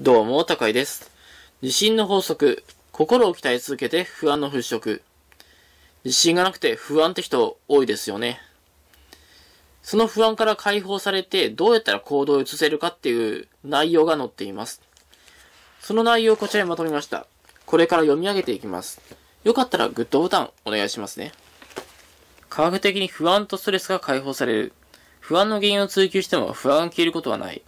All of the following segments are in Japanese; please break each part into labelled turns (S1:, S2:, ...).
S1: どうも、高井です。地震の法則。心を鍛え続けて不安の払拭。自信がなくて不安って人多いですよね。その不安から解放されてどうやったら行動を移せるかっていう内容が載っています。その内容をこちらにまとめました。これから読み上げていきます。よかったらグッドボタンお願いしますね。科学的に不安とストレスが解放される。不安の原因を追求しても不安を消えることはない。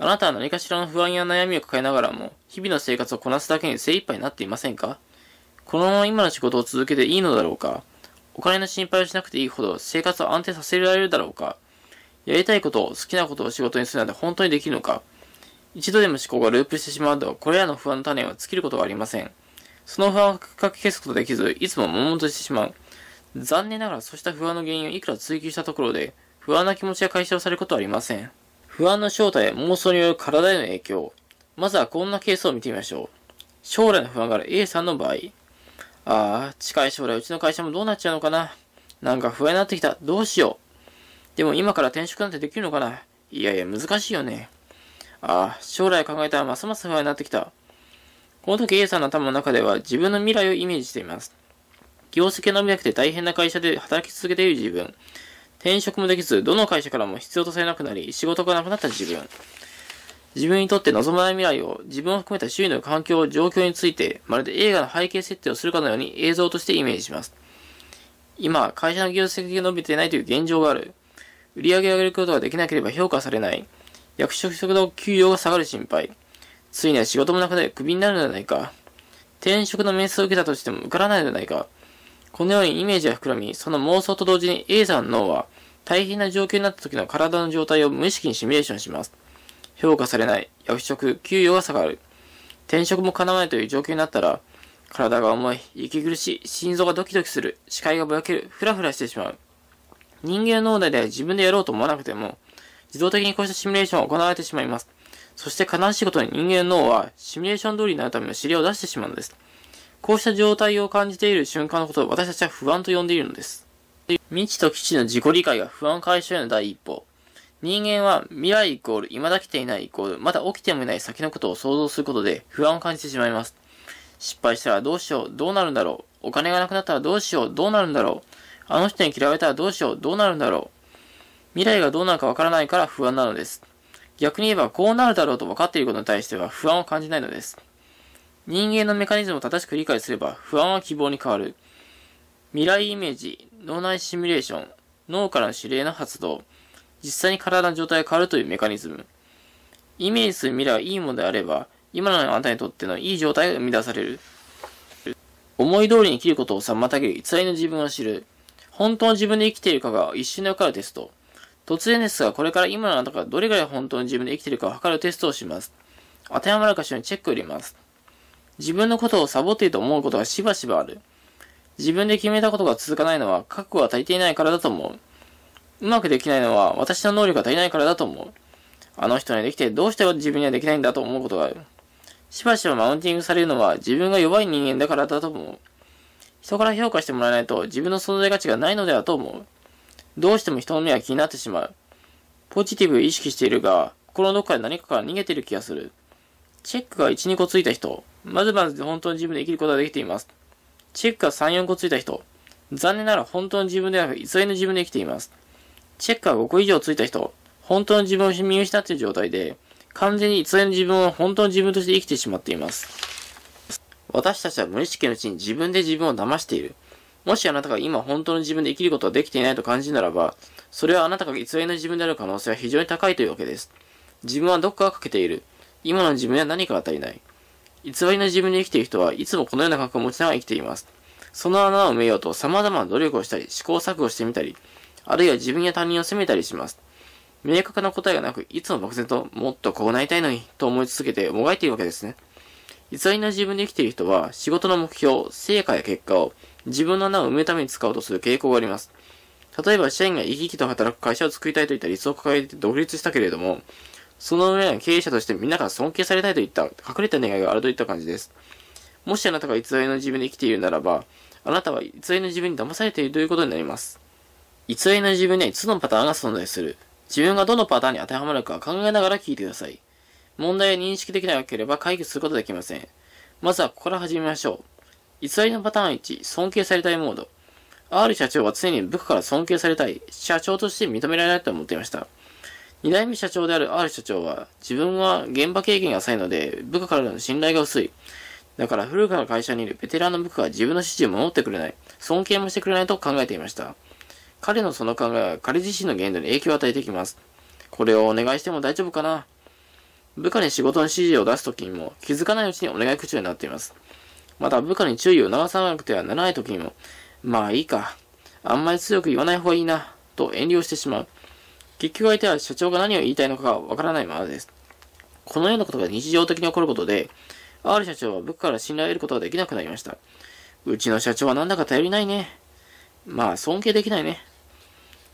S1: あなたは何かしらの不安や悩みを抱えながらも、日々の生活をこなすだけに精一杯になっていませんかこのまま今の仕事を続けていいのだろうかお金の心配をしなくていいほど生活を安定させられるだろうかやりたいことを、好きなことを仕事にするなんて本当にできるのか一度でも思考がループしてしまうと、これらの不安の種は尽きることがありません。その不安をかき消すことできず、いつも悶々としてしまう。残念ながらそうした不安の原因をいくら追求したところで、不安な気持ちが解消されることはありません。不安の正体妄想による体への影響。まずはこんなケースを見てみましょう。将来の不安がある A さんの場合。ああ、近い将来うちの会社もどうなっちゃうのかな。なんか不安になってきた。どうしよう。でも今から転職なんてできるのかな。いやいや、難しいよね。ああ、将来考えたらますます不安になってきた。この時 A さんの頭の中では自分の未来をイメージしています。業績が伸びなくて大変な会社で働き続けている自分。転職もできず、どの会社からも必要とされなくなり、仕事がなくなった自分。自分にとって望まない未来を、自分を含めた周囲の環境、状況について、まるで映画の背景設定をするかのように映像としてイメージします。今、会社の業績が伸びていないという現状がある。売り上げを上げることができなければ評価されない。役職職の給与が下がる心配。ついには仕事もなくなり、クビになるのではないか。転職の面接を受けたとしても受からないのではないか。このようにイメージが膨らみ、その妄想と同時に A さんの脳は、大変な状況になった時の体の状態を無意識にシミュレーションします。評価されない、役職、給与が下がる、転職も叶わないという状況になったら、体が重い、息苦しい、心臓がドキドキする、視界がぼやける、ふらふらしてしまう。人間の脳内で自分でやろうと思わなくても、自動的にこうしたシミュレーションは行われてしまいます。そして悲しいことに人間の脳は、シミュレーション通りになるための指令を出してしまうのです。こうした状態を感じている瞬間のことを私たちは不安と呼んでいるのです。未知と基地の自己理解が不安解消への第一歩。人間は未来イコール、未だ来ていないイコール、まだ起きてもいない先のことを想像することで不安を感じてしまいます。失敗したらどうしよう、どうなるんだろう。お金がなくなったらどうしよう、どうなるんだろう。あの人に嫌われたらどうしよう、どうなるんだろう。未来がどうなるかわからないから不安なのです。逆に言えばこうなるだろうと分かっていることに対しては不安を感じないのです。人間のメカニズムを正しく理解すれば、不安は希望に変わる。未来イメージ、脳内シミュレーション、脳からの指令の発動、実際に体の状態が変わるというメカニズム。イメージする未来はいいものであれば、今のあなたにとってのいい状態が生み出される。思い通りに生きることを妨げる偽りの自分を知る。本当の自分で生きているかが一瞬でわかるテスト。突然ですが、これから今のあなたがどれくらい本当の自分で生きているかを測るテストをします。当てはまる箇所にチェックを入れます。自分のことをサボっていると思うことがしばしばある。自分で決めたことが続かないのは覚悟が足りていないからだと思う。うまくできないのは私の能力が足りないからだと思う。あの人にはできてどうして自分にはできないんだと思うことがある。しばしばマウンティングされるのは自分が弱い人間だからだと思う。人から評価してもらえないと自分の存在価値がないのではと思う。どうしても人の目は気になってしまう。ポジティブを意識しているが、心のどこかで何かから逃げている気がする。チェックが一二個ついた人、まずまず本当に自分で生きることができています。チェックが3、4個ついた人。残念ながら本当の自分ではなく、偽りの自分で生きています。チェックが5個以上ついた人。本当の自分を見失っている状態で、完全に偽りの自分を本当の自分として生きてしまっています。私たちは無意識のうちに自分で自分を騙している。もしあなたが今本当の自分で生きることができていないと感じるならば、それはあなたが偽りの自分である可能性は非常に高いというわけです。自分はどこかが欠けている。今の自分には何かが足りない。偽りの自分で生きている人はいつもこのような感覚を持ちながら生きています。その穴を埋めようと様々な努力をしたり、試行錯誤してみたり、あるいは自分や他人を責めたりします。明確な答えがなく、いつも漠然ともっとこうなりたいのにと思い続けてもがいているわけですね。偽りの自分で生きている人は仕事の目標、成果や結果を自分の穴を埋めるために使おうとする傾向があります。例えば社員が生き生きと働く会社を作りたいといった理想を抱えて独立したけれども、その上、経営者として皆から尊敬されたいといった隠れた願いがあるといった感じです。もしあなたが偽りの自分で生きているならば、あなたは偽りの自分に騙されているということになります。偽りの自分にはいつのパターンが存在する。自分がどのパターンに当てはまるか考えながら聞いてください。問題を認識できなければ解決することはできません。まずはここから始めましょう。偽りのパターン1、尊敬されたいモード。R 社長は常に部下から尊敬されたい、社長として認められないと思っていました。二代目社長である R 社長は、自分は現場経験が浅いので、部下からの信頼が薄い。だから古くから会社にいるベテランの部下は自分の指示を守ってくれない、尊敬もしてくれないと考えていました。彼のその考えは彼自身の限度に影響を与えてきます。これをお願いしても大丈夫かな部下に仕事の指示を出すときにも気づかないうちにお願い口調になっています。また部下に注意を促さなくてはならないときにも、まあいいか、あんまり強く言わない方がいいな、と遠慮してしまう。結局相手は社長が何を言いたいのかがわからないままです。このようなことが日常的に起こることで、R 社長は僕から信頼を得ることができなくなりました。うちの社長はなんだか頼りないね。まあ、尊敬できないね。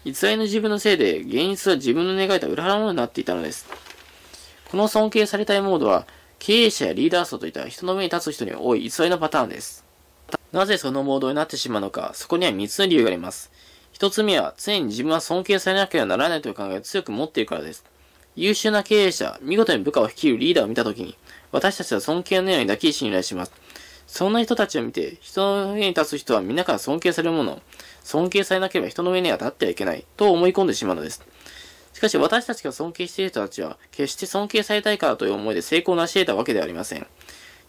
S1: 偽りの自分のせいで、現実は自分の願いと裏腹のものになっていたのです。この尊敬されたいモードは、経営者やリーダー層といった人の目に立つ人に多い偽りのパターンです。なぜそのモードになってしまうのか、そこには3つの理由があります。一つ目は常に自分は尊敬されなければならないという考えを強く持っているからです。優秀な経営者、見事に部下を率いるリーダーを見たときに、私たちは尊敬のように抱き信頼します。そんな人たちを見て、人の上に立つ人は皆から尊敬されるもの、尊敬されなければ人の上には立ってはいけない、と思い込んでしまうのです。しかし私たちが尊敬している人たちは、決して尊敬されたいからという思いで成功を成し得たわけではありません。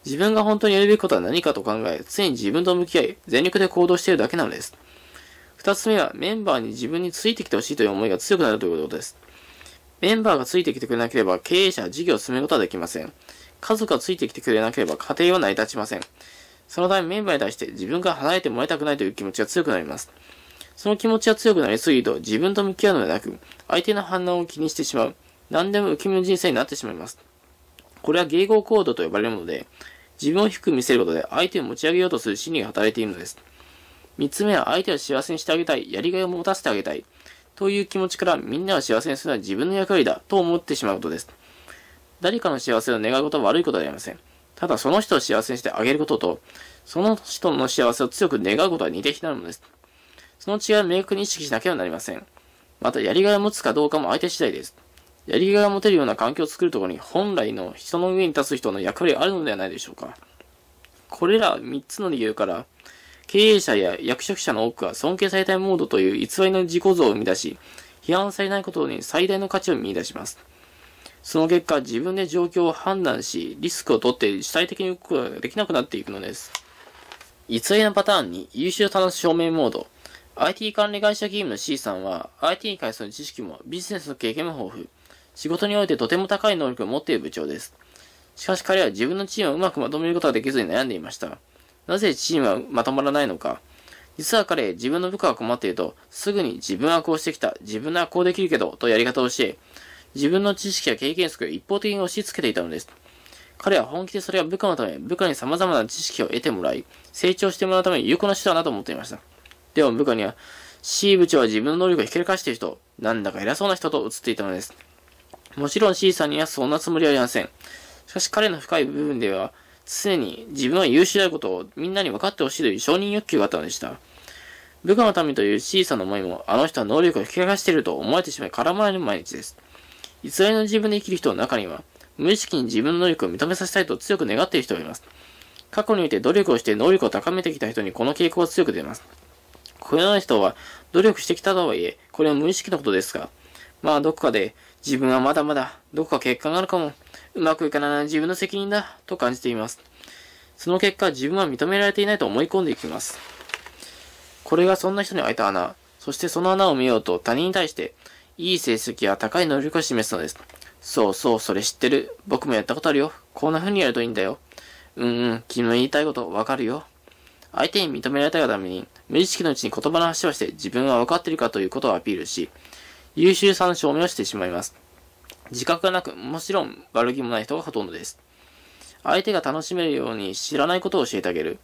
S1: 自分が本当にやるべきことは何かと考え、常に自分と向き合い、全力で行動しているだけなのです。二つ目は、メンバーに自分についてきてほしいという思いが強くなるということです。メンバーがついてきてくれなければ、経営者は事業を進めることはできません。家族がついてきてくれなければ、家庭は成り立ちません。そのため、メンバーに対して自分から離れてもらいたくないという気持ちが強くなります。その気持ちが強くなりすぎると、自分と向き合うのではなく、相手の反応を気にしてしまう。何でも受け身の人生になってしまいます。これは迎合行動と呼ばれるもので、自分を低く見せることで相手を持ち上げようとする心理が働いているのです。3つ目は相手を幸せにしてあげたい、やりがいを持たせてあげたい、という気持ちからみんなを幸せにするのは自分の役割だ、と思ってしまうことです。誰かの幸せを願うことは悪いことではありません。ただその人を幸せにしてあげることと、その人の幸せを強く願うことは似て非なるのです。その違いを明確に意識しなければなりません。また、やりがいを持つかどうかも相手次第です。やりがいを持てるような環境を作るところに本来の人の上に立つ人の役割があるのではないでしょうか。これら3つの理由から、経営者や役職者の多くは尊敬されたいモードという偽りの自己像を生み出し、批判されないことに最大の価値を見出します。その結果、自分で状況を判断し、リスクを取って主体的に動くことができなくなっていくのです。偽りのパターンに優秀さの証明モード。IT 管理会社勤務の C さんは、IT に関する知識もビジネスの経験も豊富。仕事においてとても高い能力を持っている部長です。しかし彼は自分のチームをうまくまとめることができずに悩んでいました。なぜチームはまとまらないのか。実は彼、自分の部下が困っていると、すぐに自分はこうしてきた、自分はこうできるけど、とやり方をし、自分の知識や経験則を一方的に押し付けていたのです。彼は本気でそれは部下のため、部下に様々な知識を得てもらい、成長してもらうために有効な手段だと思っていました。でも部下には、C 部長は自分の能力をひけらかしている人、なんだか偉そうな人と映っていたのです。もちろん C さんにはそんなつもりはありません。しかし彼の深い部分では、常に自分は優秀であることをみんなに分かってほしいという承認欲求があったのでした。部下のためという小さな思いも、あの人は能力を引き剥していると思われてしまい絡まれる毎日です。偽りの自分で生きる人の中には、無意識に自分の能力を認めさせたいと強く願っている人がいます。過去において努力をして能力を高めてきた人にこの傾向は強く出ます。このような人は努力してきたとはいえ、これは無意識のことですが、まあどこかで自分はまだまだ、どこか欠陥があるかも、うまくいかない自分の責任だと感じています。その結果、自分は認められていないと思い込んでいきます。これがそんな人に開いた穴、そしてその穴を見ようと他人に対して、いい成績や高い能力を示すのです。そうそう、それ知ってる。僕もやったことあるよ。こんな風にやるといいんだよ。うんうん、君の言いたいことわかるよ。相手に認められたがために、無意識のうちに言葉の話をして自分は分かっているかということをアピールし、優秀さの証明をしてしまいます。自覚がなく、もちろん悪気もない人がほとんどです。相手が楽しめるように知らないことを教えてあげる。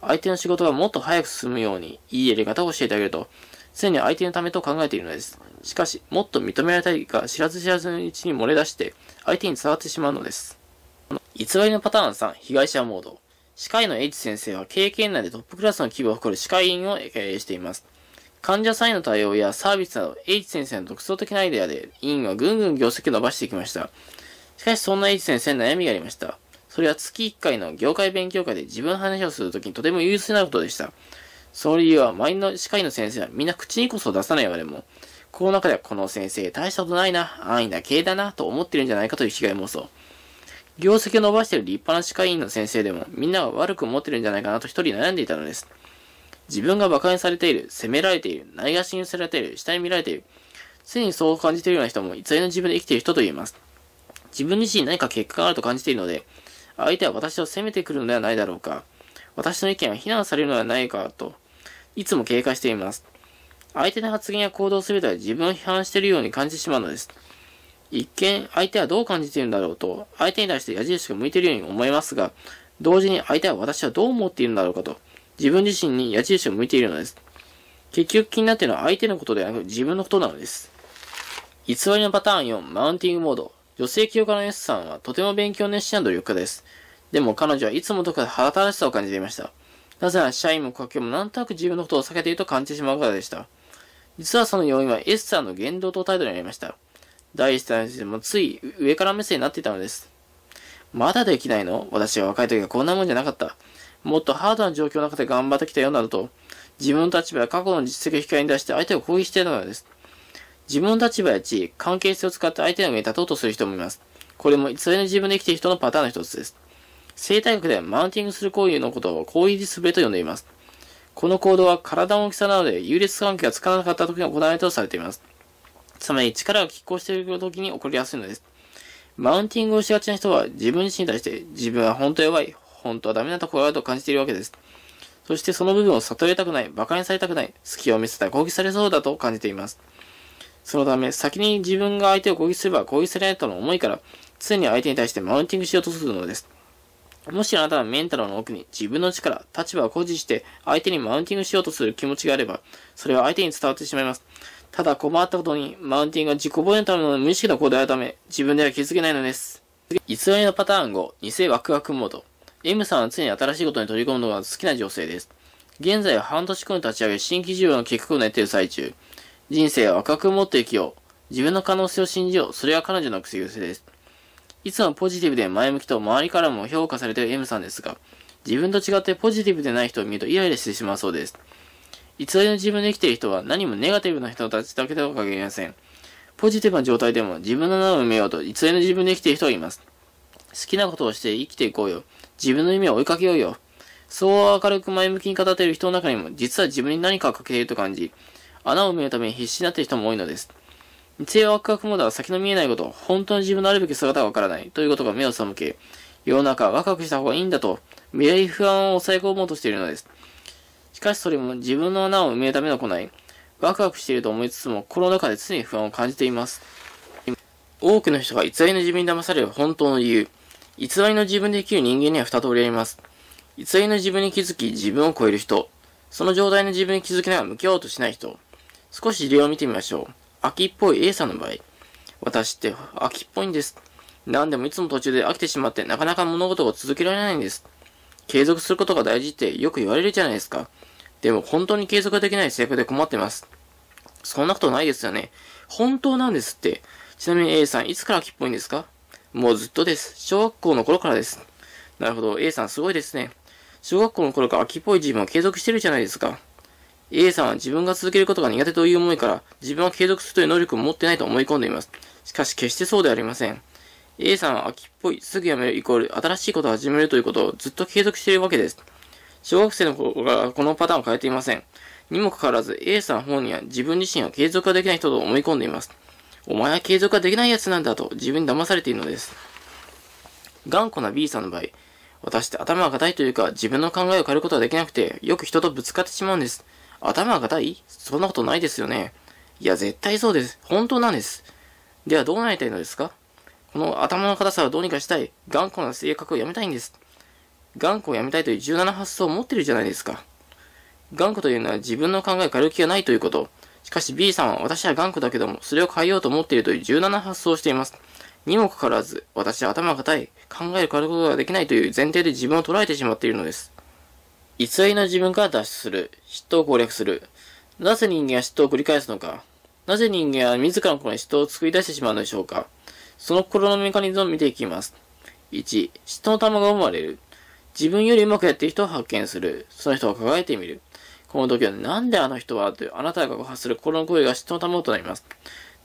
S1: 相手の仕事がもっと早く進むように、いいやり方を教えてあげると、常に相手のためと考えているのです。しかし、もっと認められたいが知らず知らずのうちに漏れ出して、相手に伝わってしまうのです。偽りのパターン3、被害者モード。歯科医の H 先生は経験内でトップクラスの規模を誇る歯科医院を経営しています。患者さんへの対応やサービスなど、H 先生の独創的なアイデアで、委員はぐんぐん業績を伸ばしていきました。しかし、そんな H 先生に悩みがありました。それは月1回の業界勉強会で自分の話をするときにとても優秀なことでした。その理由は、周りの歯科医の先生はみんな口にこそ出さないわでも、この中ではこの先生、大したことないな、安易な系だな、と思ってるんじゃないかという被害妄想。業績を伸ばしている立派な歯科医院の先生でも、みんなが悪く思ってるんじゃないかなと一人悩んでいたのです。自分が馬鹿にされている、責められている、ないがしにされている、下に見られている、常にそう感じているような人も偽りの自分で生きている人と言います。自分自身に何か結果があると感じているので、相手は私を責めてくるのではないだろうか、私の意見は非難されるのではないかと、いつも警戒しています。相手の発言や行動すべては自分を批判しているように感じてしまうのです。一見、相手はどう感じているんだろうと、相手に対して矢印が向いているように思いますが、同時に相手は私はどう思っているんだろうかと、自分自身に矢印を向いているのです。結局気になっているのは相手のことではなく自分のことなのです。偽りのパターン4、マウンティングモード。女性起業家の S さんはとても勉強熱心な努力家です。でも彼女はいつもどこかで立たしさを感じていました。なぜなら社員も家計もなんとなく自分のことを避けていると感じてしまうからでした。実はその要因は S さんの言動と態度にありました。第一弾でもつい上から目線になっていたのです。まだできないの私は若い時はこんなもんじゃなかった。もっとハードな状況の中で頑張ってきたようなどと、自分の立場や過去の実績を控えに出して相手を攻撃しているのです。自分の立場や地位、関係性を使って相手の上に立とうとする人もいます。これも偽れの自分で生きている人のパターンの一つです。生態学ではマウンティングする行為のことを行為ディスプレイと呼んでいます。この行動は体の大きさなので優劣関係がつかなかった時に行われたとされています。つまり力が拮抗している時に起こりやすいのです。マウンティングをしがちな人は自分自身に対して自分は本当弱い、本当はダメなところだと感じているわけです。そしてその部分を悟りたくない、馬鹿にされたくない、隙を見せたら攻撃されそうだと感じています。そのため、先に自分が相手を攻撃すれば攻撃されないとの思いから、常に相手に対してマウンティングしようとするのです。もしあなたはメンタルの奥に自分の力、立場を誇示して相手にマウンティングしようとする気持ちがあれば、それは相手に伝わってしまいます。ただ困ったことに、マウンティングは自己防衛のための無意識な行動であるため、自分では気づけないのです。偽りのパターン5、偽ワクワクモード。M さんは常に新しいことに取り込むのが好きな女性です。現在は半年後に立ち上げ、新規事業の計画を練っている最中。人生を赤く持って生きよう。自分の可能性を信じよう。それは彼女の癖癖です。いつもポジティブで前向きと周りからも評価されている M さんですが、自分と違ってポジティブでない人を見るとイライラしてしまうそうです。偽りの自分で生きている人は何もネガティブな人たちだけでは限りません。ポジティブな状態でも自分の名を埋めようと偽りの自分で生きている人をいます。好きなことをして生きていこうよ。自分の夢を追いかけようよ。そう明るく前向きに語っている人の中にも、実は自分に何かをかけていると感じ、穴を埋めるために必死になっている人も多いのです。一応、ワクワクモードは先の見えないこと、本当の自分のあるべき姿がわからないということが目を背け、世の中はワクワクした方がいいんだと、未来不安を抑え込もうとしているのです。しかしそれも自分の穴を埋めるための来ない、ワクワクしていると思いつつも、ロの中で常に不安を感じています。多くの人が偽りの自分に騙される本当の理由。偽りの自分で生きる人間には二通りあります。偽りの自分に気づき、自分を超える人。その状態の自分に気づきながら向き合おうとしない人。少し例を見てみましょう。秋っぽい A さんの場合。私って秋っぽいんです。何でもいつも途中で飽きてしまってなかなか物事を続けられないんです。継続することが大事ってよく言われるじゃないですか。でも本当に継続ができない性格で困ってます。そんなことないですよね。本当なんですって。ちなみに A さん、いつから秋っぽいんですかもうずっとです。小学校の頃からです。なるほど。A さんすごいですね。小学校の頃から秋っぽい自分を継続してるじゃないですか。A さんは自分が続けることが苦手という思いから、自分は継続するという能力を持ってないと思い込んでいます。しかし決してそうではありません。A さんは秋っぽい、すぐやめるイコール、新しいことを始めるということをずっと継続しているわけです。小学生の頃からこのパターンを変えていません。にもかかわらず A さん本人は自分自身は継続ができない人と思い込んでいます。お前は継続ができない奴なんだと自分に騙されているのです。頑固な B さんの場合、私って頭が硬いというか自分の考えを変えることができなくて、よく人とぶつかってしまうんです。頭が硬いそんなことないですよね。いや、絶対そうです。本当なんです。ではどうなりたいのですかこの頭の硬さをどうにかしたい。頑固な性格をやめたいんです。頑固をやめたいという17発想を持ってるじゃないですか。頑固というのは自分の考えを変える気がないということ。しかし B さんは私は頑固だけども、それを変えようと思っているという柔軟な発想をしています。にもかかわらず、私は頭が硬い、考えることができないという前提で自分を捉えてしまっているのです。偽りの自分から脱出する、嫉妬を攻略する。なぜ人間は嫉妬を繰り返すのか。なぜ人間は自らのこに嫉妬を作り出してしまうのでしょうか。その心のメカニズムを見ていきます。1、嫉妬の玉が生まれる。自分よりうまくやっている人を発見する。その人を輝いてみる。この時は、なんであの人はという、あなたが発する心の声が人のためとなります。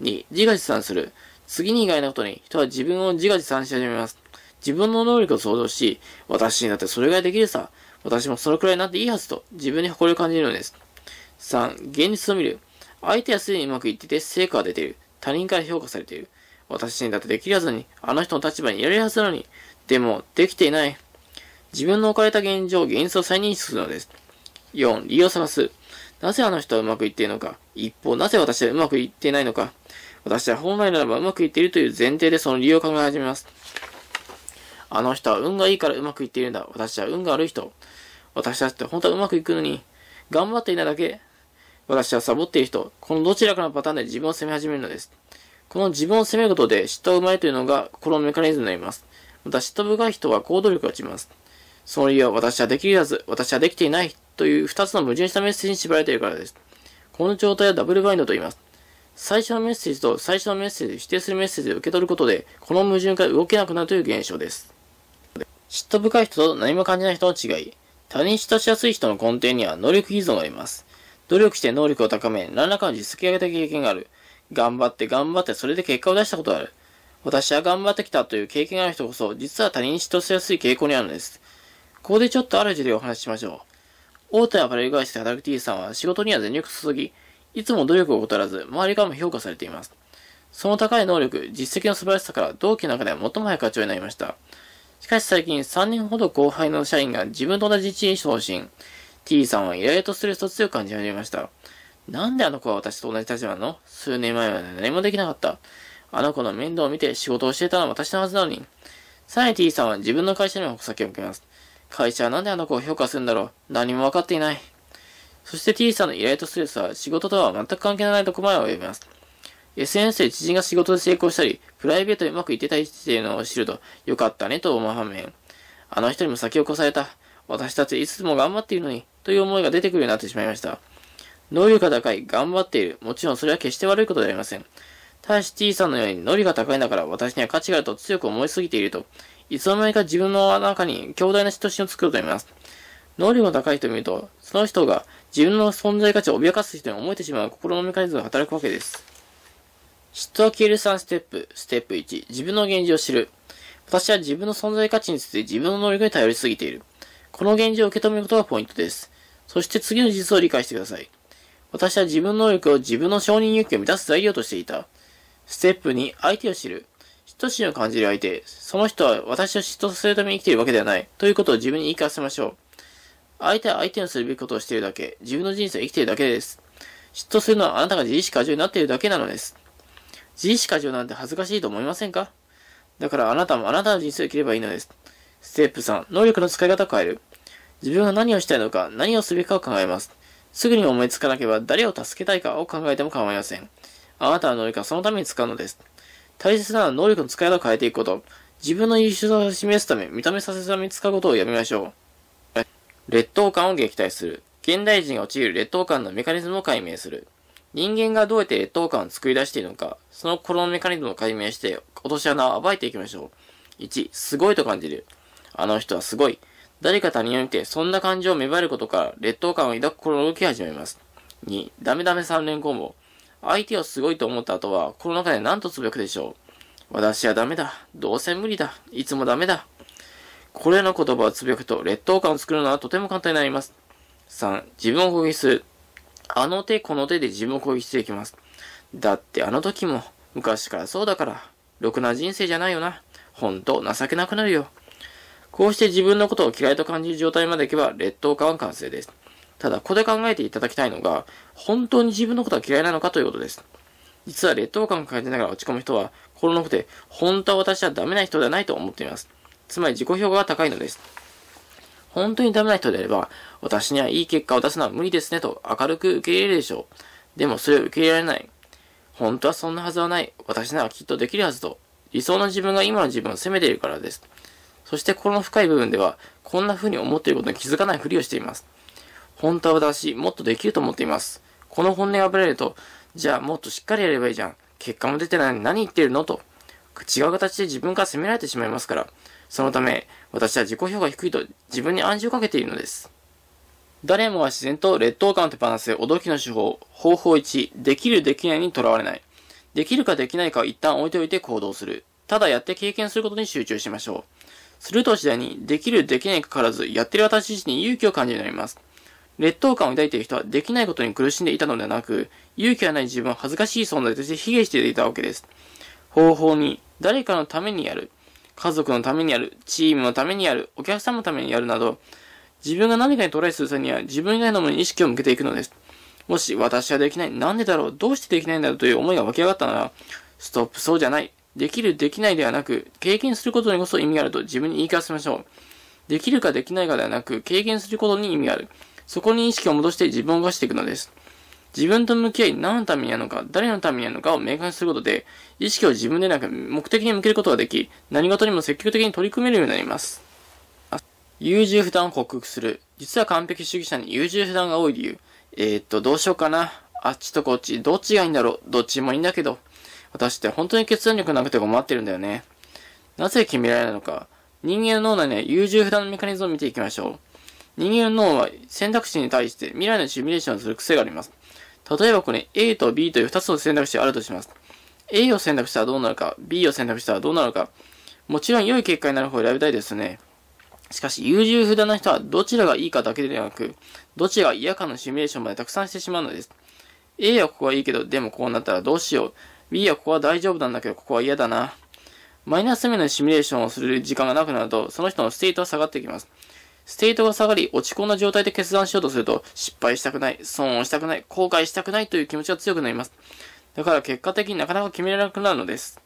S1: 2、自画自賛する。次に意外なことに、人は自分を自画自賛し始めます。自分の能力を想像し、私にだってそれぐらいできるさ。私もそのくらいになっていいはずと、自分に誇りを感じるのです。3、現実を見る。相手はすでにうまくいってて、成果が出ている。他人から評価されている。私にだってできるはずに、あの人の立場にいられるはずなのに。でも、できていない。自分の置かれた現状、現実を再認識するのです。4、理由を探す。なぜあの人はうまくいっているのか。一方、なぜ私はうまくいっていないのか。私は本来ならばうまくいっているという前提でその理由を考え始めます。あの人は運がいいからうまくいっているんだ。私は運が悪い人。私たちって本当はうまくいくのに、頑張っていないだけ。私はサボっている人。このどちらかのパターンで自分を責め始めるのです。この自分を責めることで嫉妬が生まれというのが心のメカニズムになります。また嫉妬深い人は行動力が落ちます。その理由は私はできるはず、私はできていないという2つの矛盾したメッセージに縛られているからです。この状態をダブルバインドと言います。最初のメッセージと最初のメッセージを否定するメッセージを受け取ることで、この矛盾から動けなくなるという現象です。嫉妬深い人と何も感じない人の違い。他人親しやすい人の根底には能力依存があります。努力して能力を高め、何らかの実績を上げた経験がある。頑張って頑張ってそれで結果を出したことがある。私は頑張ってきたという経験がある人こそ、実は他人に嫉妬しやすい傾向にあるのです。ここでちょっとある事例をお話ししましょう。大手アパレル会社で働く T さんは仕事には全力注ぎ、いつも努力を怠らず、周りからも評価されています。その高い能力、実績の素晴らしさから同期の中では最も早く課長になりました。しかし最近3年ほど後輩の社員が自分と同じ地位に昇進。T さんはイライラとする一強を感じ始めました。なんであの子は私と同じ立場なの数年前まで何もできなかった。あの子の面倒を見て仕事をしていたのは私のはずなのに。さらに T さんは自分の会社にも矛先を向けます。会社はなんであの子を評価するんだろう。何もわかっていない。そして T さんの依頼とストレスは仕事とは全く関係のないとこまで及びます。SNS で知人が仕事で成功したり、プライベートでうまくいってたりしているのを知ると、よかったねと思う反面、あの人にも先を越された。私たちいつも頑張っているのに、という思いが出てくるようになってしまいました。能力が高い、頑張っている。もちろんそれは決して悪いことではありません。ただし T さんのように能力が高いんだから私には価値があると強く思いすぎていると、いつの間にか自分の中に強大な嫉妬心を作ると思います。能力の高い人を見ると、その人が自分の存在価値を脅かす人に思えてしまう心のメカニズムが働くわけです。嫉妬を消える3ステップ。ステップ1、自分の現状を知る。私は自分の存在価値について自分の能力に頼りすぎている。この現状を受け止めることがポイントです。そして次の事実を理解してください。私は自分の能力を自分の承認欲求を満たす材料としていた。ステップ2、相手を知る。等しいを感じる相手、その人は私を嫉妬させるために生きているわけではない、ということを自分に言い聞かせましょう。相手は相手のするべきことをしているだけ、自分の人生を生きているだけです。嫉妬するのはあなたが自意識過剰になっているだけなのです。自意識過剰なんて恥ずかしいと思いませんかだからあなたもあなたの人生を生きればいいのです。ステップ3、能力の使い方を変える。自分が何をしたいのか、何をすべきかを考えます。すぐに思いつかなければ誰を助けたいかを考えても構いません。あなたの能力はそのために使うのです。大切な能力の使い方を変えていくこと。自分の優秀さを示すため、認めさせために使うことをやめましょう。劣等感を撃退する。現代人が陥る劣等感のメカニズムを解明する。人間がどうやって劣等感を作り出しているのか、その心のメカニズムを解明して、落とし穴を暴いていきましょう。1、すごいと感じる。あの人はすごい。誰か他人を見て、そんな感情を芽生えることから、劣等感を抱く心を動き始めます。2、ダメダメ3連コンボ。相手をすごいと思った後は、この中で何とつぶやくでしょう。私はダメだ。どうせ無理だ。いつもダメだ。これらの言葉をつぶやくと劣等感を作るのはとても簡単になります。3、自分を攻撃する。あの手この手で自分を攻撃していきます。だってあの時も昔からそうだから、ろくな人生じゃないよな。ほんと情けなくなるよ。こうして自分のことを嫌いと感じる状態までいけば劣等感は完成です。ただ、ここで考えていただきたいのが、本当に自分のことは嫌いなのかということです。実は劣等感を感じながら落ち込む人は、心の奥で、本当は私はダメな人ではないと思っています。つまり自己評価が高いのです。本当にダメな人であれば、私にはいい結果を出すのは無理ですねと明るく受け入れるでしょう。でもそれを受け入れられない。本当はそんなはずはない。私ならきっとできるはずと、理想の自分が今の自分を責めているからです。そして心の深い部分では、こんな風に思っていることに気づかないふりをしています。本当は私、もっとできると思っています。この本音がぶれると、じゃあもっとしっかりやればいいじゃん。結果も出てないのに何言ってるのと、違う形で自分から責められてしまいますから、そのため、私は自己評価低いと自分に暗示をかけているのです。誰もが自然と劣等感を手放せ、驚きの手法。方法1、できるできないにとらわれない。できるかできないかを一旦置いておいて行動する。ただやって経験することに集中しましょう。すると次第に、できるできないかからず、やってる私自身に勇気を感じるようになります。劣等感を抱いている人はできないことに苦しんでいたのではなく、勇気がない自分を恥ずかしい存在として卑下していたわけです。方法に、誰かのためにやる、家族のためにやる、チームのためにやる、お客様のためにやるなど、自分が何かにトライする際には自分以外のものに意識を向けていくのです。もし私はできない、なんでだろう、どうしてできないんだろうという思いが湧き上がったなら、ストップ、そうじゃない。できる、できないではなく、経験することにこそ意味があると自分に言い聞かせましょう。できるかできないかではなく、経験することに意味がある。そこに意識を戻して自分を動かしていくのです。自分と向き合い、何のためにやるのか、誰のためにやるのかを明確にすることで、意識を自分でなく目的に向けることができ、何事にも積極的に取り組めるようになります。優柔不断を克服する。実は完璧主義者に優柔不断が多い理由。えー、っと、どうしようかな。あっちとこっち、どっちがいいんだろう。どっちもいいんだけど。私って本当に決断力なくて困ってるんだよね。なぜ決められないのか。人間の脳内には優柔不断のメカニズムを見ていきましょう。人間の脳は選択肢に対して未来のシミュレーションをする癖があります。例えばこれ A と B という2つの選択肢があるとします。A を選択したらどうなるか、B を選択したらどうなるか、もちろん良い結果になる方を選びたいですね。しかし、優柔不断な人はどちらがいいかだけでなく、どちらが嫌かのシミュレーションまでたくさんしてしまうのです。A はここはいいけど、でもこうなったらどうしよう。B はここは大丈夫なんだけど、ここは嫌だな。マイナス面のシミュレーションをする時間がなくなると、その人のステートは下がってきます。ステートが下がり、落ち込んだ状態で決断しようとすると、失敗したくない、損をしたくない、後悔したくないという気持ちが強くなります。だから結果的になかなか決められなくなるのです。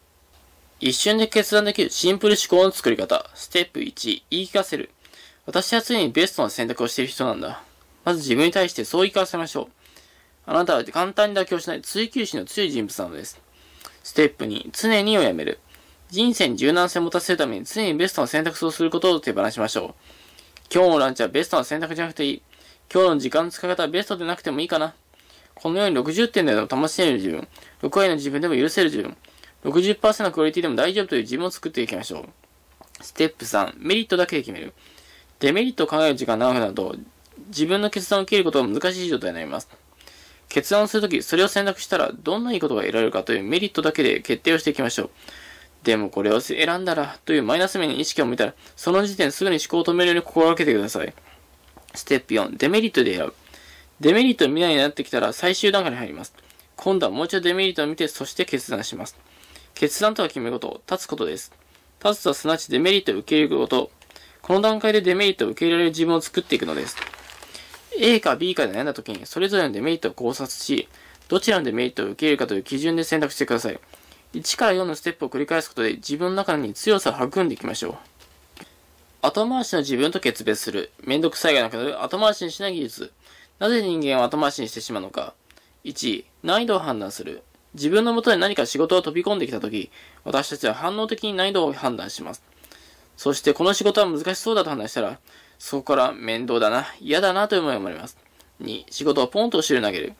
S1: 一瞬で決断できるシンプル思考の作り方。ステップ1、言い聞かせる。私は常にベストな選択をしている人なんだ。まず自分に対してそう言い聞かせましょう。あなたは簡単に妥協しない追求心の強い人物なのです。ステップ2、常にをやめる。人生に柔軟性を持たせるために常にベストな選択をすることを手放しましょう。今日のランチはベストな選択じゃなくていい。今日の時間の使い方はベストでなくてもいいかな。このように60点でも楽してる自分、6割の自分でも許せる自分、60%のクオリティでも大丈夫という自分を作っていきましょう。ステップ3、メリットだけで決める。デメリットを考える時間が長くなると、自分の決断を切ることは難しい状態になります。決断をするとき、それを選択したら、どんないいことが得られるかというメリットだけで決定をしていきましょう。でもこれを選んだらというマイナス面に意識を見たら、その時点すぐに思考を止めるように心がけてください。ステップ4、デメリットで選ぶ。デメリットを見ないようになってきたら最終段階に入ります。今度はもう一度デメリットを見て、そして決断します。決断とは決めること、立つことです。立つとはすなわちデメリットを受け入れること。この段階でデメリットを受け入れられる自分を作っていくのです。A か B かで悩んだ時に、それぞれのデメリットを考察し、どちらのデメリットを受け入れるかという基準で選択してください。1から4のステップを繰り返すことで自分の中に強さを育んでいきましょう。後回しの自分と決別する。めんどくさいがなくなる後回しにしない技術。なぜ人間は後回しにしてしまうのか。1、難易度を判断する。自分のもとに何か仕事が飛び込んできたとき、私たちは反応的に難易度を判断します。そしてこの仕事は難しそうだと判断したら、そこから面倒だな、嫌だなという思いを生まれます。2、仕事をポンと後ろに投げる。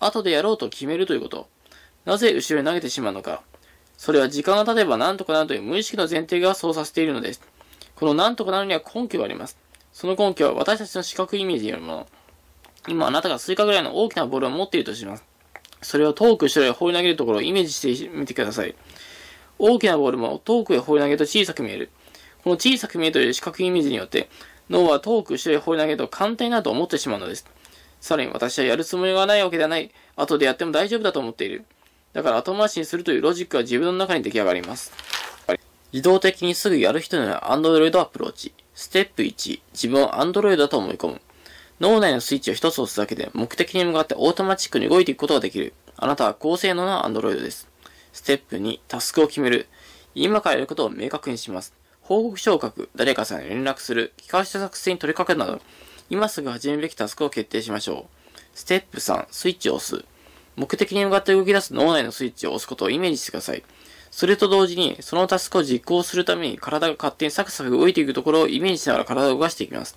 S1: 後でやろうと決めるということ。なぜ後ろに投げてしまうのか。それは時間が経てば何とかなるという無意識の前提がそうさせているのです。この何とかなるには根拠があります。その根拠は私たちの視覚イメージによるもの。今あなたがスイカぐらいの大きなボールを持っているとします。それを遠く後ろへ放り投げるところをイメージしてみてください。大きなボールも遠くへ放り投げると小さく見える。この小さく見えるという視覚イメージによって脳は遠く後ろへ放り投げると簡単だと思ってしまうのです。さらに私はやるつもりがないわけではない。後でやっても大丈夫だと思っている。だから後回しにするというロジックは自分の中に出来上がります。自動的にすぐやる人は Android アプローチ。ステップ1、自分を Android だと思い込む。脳内のスイッチを一つ押すだけで目的に向かってオートマチックに動いていくことができる。あなたは高性能な Android です。ステップ2、タスクを決める。今からやることを明確にします。報告書を書く、誰かさんに連絡する、機した作成に取り掛かるなど、今すぐ始めるべきタスクを決定しましょう。ステップ3、スイッチを押す。目的に向かって動き出す脳内のスイッチを押すことをイメージしてください。それと同時に、そのタスクを実行するために体が勝手にサクサク動いていくところをイメージしながら体を動かしていきます。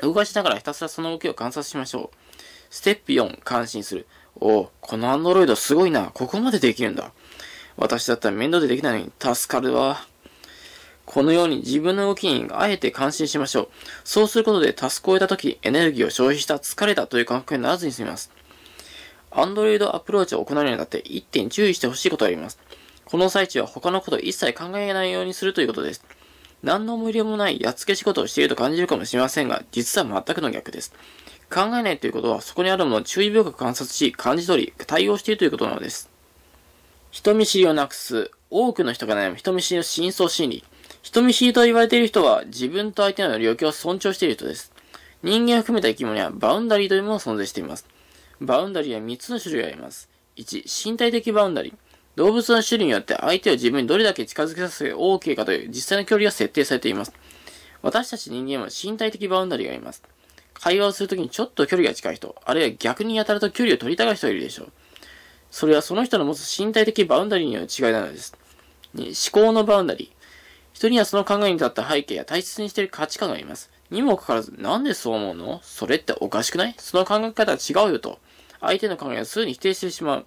S1: 動かしながらひたすらその動きを観察しましょう。ステップ4、感心する。おお、このアンドロイドすごいな。ここまでできるんだ。私だったら面倒でできないのに助かるわ。このように自分の動きにあえて感心しましょう。そうすることでタスクを終えた時、エネルギーを消費した疲れたという感覚にならずに済みます。Android アプローチを行うにあたって1点注意してほしいことがあります。この最中は他のことを一切考えないようにするということです。何の思いもないやっつけ仕事をしていると感じるかもしれませんが、実は全くの逆です。考えないということは、そこにあるものを注意深く観察し、感じ取り、対応しているということなのです。人見知りをなくす。多くの人が悩む人見知りの真相心理。人見知りと言われている人は、自分と相手の領域を尊重している人です。人間を含めた生き物には、バウンダリーというものを存在しています。バウンダリーは3つの種類あります。1、身体的バウンダリー。動物の種類によって相手を自分にどれだけ近づけさせ OK かという実際の距離が設定されています。私たち人間は身体的バウンダリーがあります。会話をするときにちょっと距離が近い人、あるいは逆にやたらと距離を取りたがる人がいるでしょう。それはその人の持つ身体的バウンダリーによる違いなのです。2、思考のバウンダリー。人にはその考えに立った背景や大切にしている価値観があります。にもかかわらず、なんでそう思うのそれっておかしくないその考え方は違うよと。相手の考えをすぐに否定してしまう。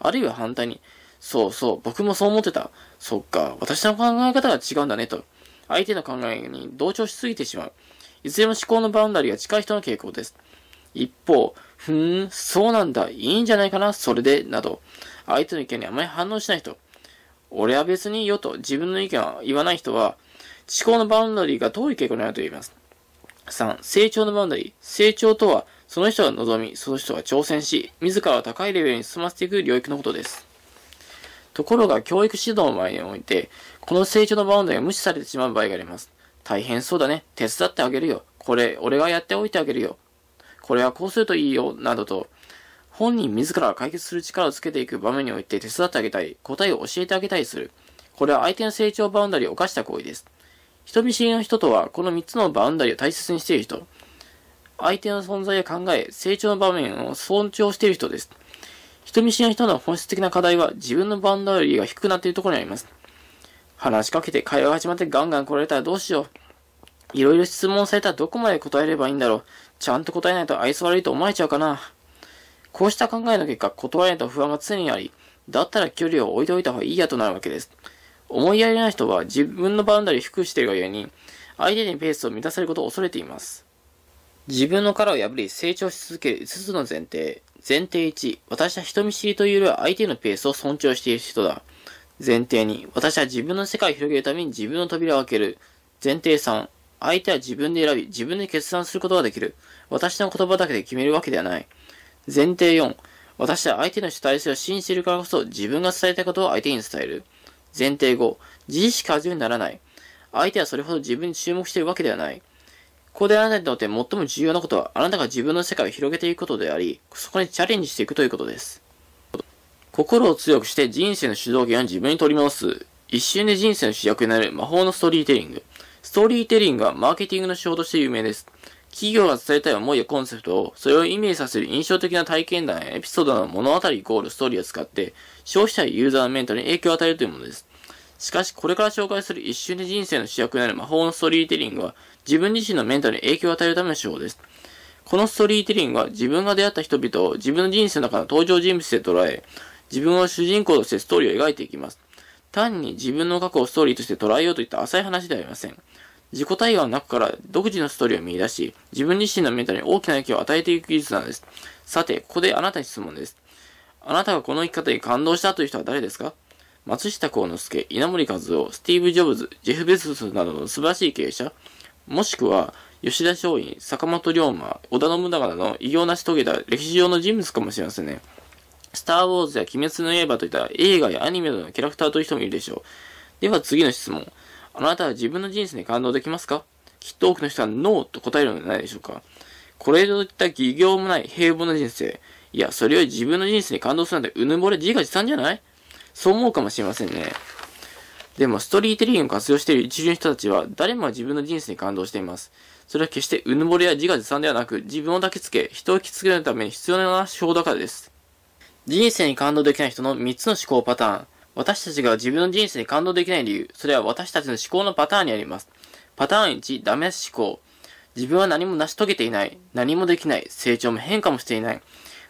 S1: あるいは反対に、そうそう、僕もそう思ってた。そっか、私の考え方が違うんだね、と。相手の考えに同調しすぎてしまう。いずれも思考のバウンダリーが近い人の傾向です。一方、ふーん、そうなんだ、いいんじゃないかな、それで、など、相手の意見にあまり反応しない人。俺は別にいいよと自分の意見は言わない人は、思考のバウンダリーが遠い傾向にあると言います。3、成長のバウンダリー。成長とは、その人が望み、その人が挑戦し、自らを高いレベルに進ませていく領域のことです。ところが教育指導の場合において、この成長のバウンドが無視されてしまう場合があります。大変そうだね。手伝ってあげるよ。これ、俺がやっておいてあげるよ。これはこうするといいよ。などと、本人自らが解決する力をつけていく場面において手伝ってあげたい。答えを教えてあげたりする。これは相手の成長バウンダリーを犯した行為です。人見知りの人とは、この3つのバウンダリーを大切にしている人。相手の存在や考え、成長の場面を尊重している人です。人見知りな人の本質的な課題は自分のバンドよりが低くなっているところにあります。話しかけて会話が始まってガンガン来られたらどうしよう。いろいろ質問されたらどこまで答えればいいんだろう。ちゃんと答えないと愛想悪いと思われちゃうかな。こうした考えの結果、断られた不安が常にあり、だったら距離を置いておいた方がいいやとなるわけです。思いやりない人は自分のバウンダリーを低くしているがゆえに、相手にペースを満たされることを恐れています。自分の殻を破り成長し続ける5つの前提。前提1、私は人見知りというよりは相手のペースを尊重している人だ。前提2、私は自分の世界を広げるために自分の扉を開ける。前提3、相手は自分で選び、自分で決断することができる。私の言葉だけで決めるわけではない。前提4、私は相手の主体性を信じているからこそ自分が伝えたいことを相手に伝える。前提5、自意識過剰にならない。相手はそれほど自分に注目しているわけではない。ここであなたにとって最も重要なことは、あなたが自分の世界を広げていくことであり、そこにチャレンジしていくということです。心を強くして人生の主導権を自分に取り戻す。一瞬で人生の主役になる魔法のストーリーテリング。ストーリーテリングはマーケティングの手法として有名です。企業が伝えたい思いやコンセプトを、それをイメージさせる印象的な体験談やエピソードの物語イコールストーリーを使って、消費者やユーザーのメンタルに影響を与えるというものです。しかし、これから紹介する一瞬で人生の主役になる魔法のストーリーテリングは、自分自身のメンタルに影響を与えるための手法です。このストーリーテリングは、自分が出会った人々を自分の人生の中の登場人物で捉え、自分を主人公としてストーリーを描いていきます。単に自分の過去をストーリーとして捉えようといった浅い話ではありません。自己対話の中から独自のストーリーを見出し、自分自身のメンタルに大きな影響を与えていく技術なんです。さて、ここであなたに質問です。あなたがこの生き方に感動したという人は誰ですか松下幸之助、稲森和夫、スティーブ・ジョブズ、ジェフ・ベゾスなどの素晴らしい経営者、もしくは、吉田松陰、坂本龍馬、織田信長などの偉業なし遂げた歴史上の人物かもしれませんね。スター・ウォーズや鬼滅の刃といった映画やアニメなどのキャラクターという人もいるでしょう。では次の質問。あなたは自分の人生に感動できますかきっと多くの人はノーと答えるのではないでしょうか。これといった偽業もない平凡な人生。いや、それより自分の人生に感動するなんてうぬぼれ自画自賛じゃないそう思うかもしれませんね。でも、ストーリーテリングを活用している一流の人たちは、誰もが自分の人生に感動しています。それは決して、うぬぼれや自画自賛ではなく、自分を抱きつけ、人を引きつけるために必要な手法だからです。人生に感動できない人の3つの思考パターン。私たちが自分の人生に感動できない理由、それは私たちの思考のパターンにあります。パターン1、ダメ思考。自分は何も成し遂げていない。何もできない。成長も変化もしていない。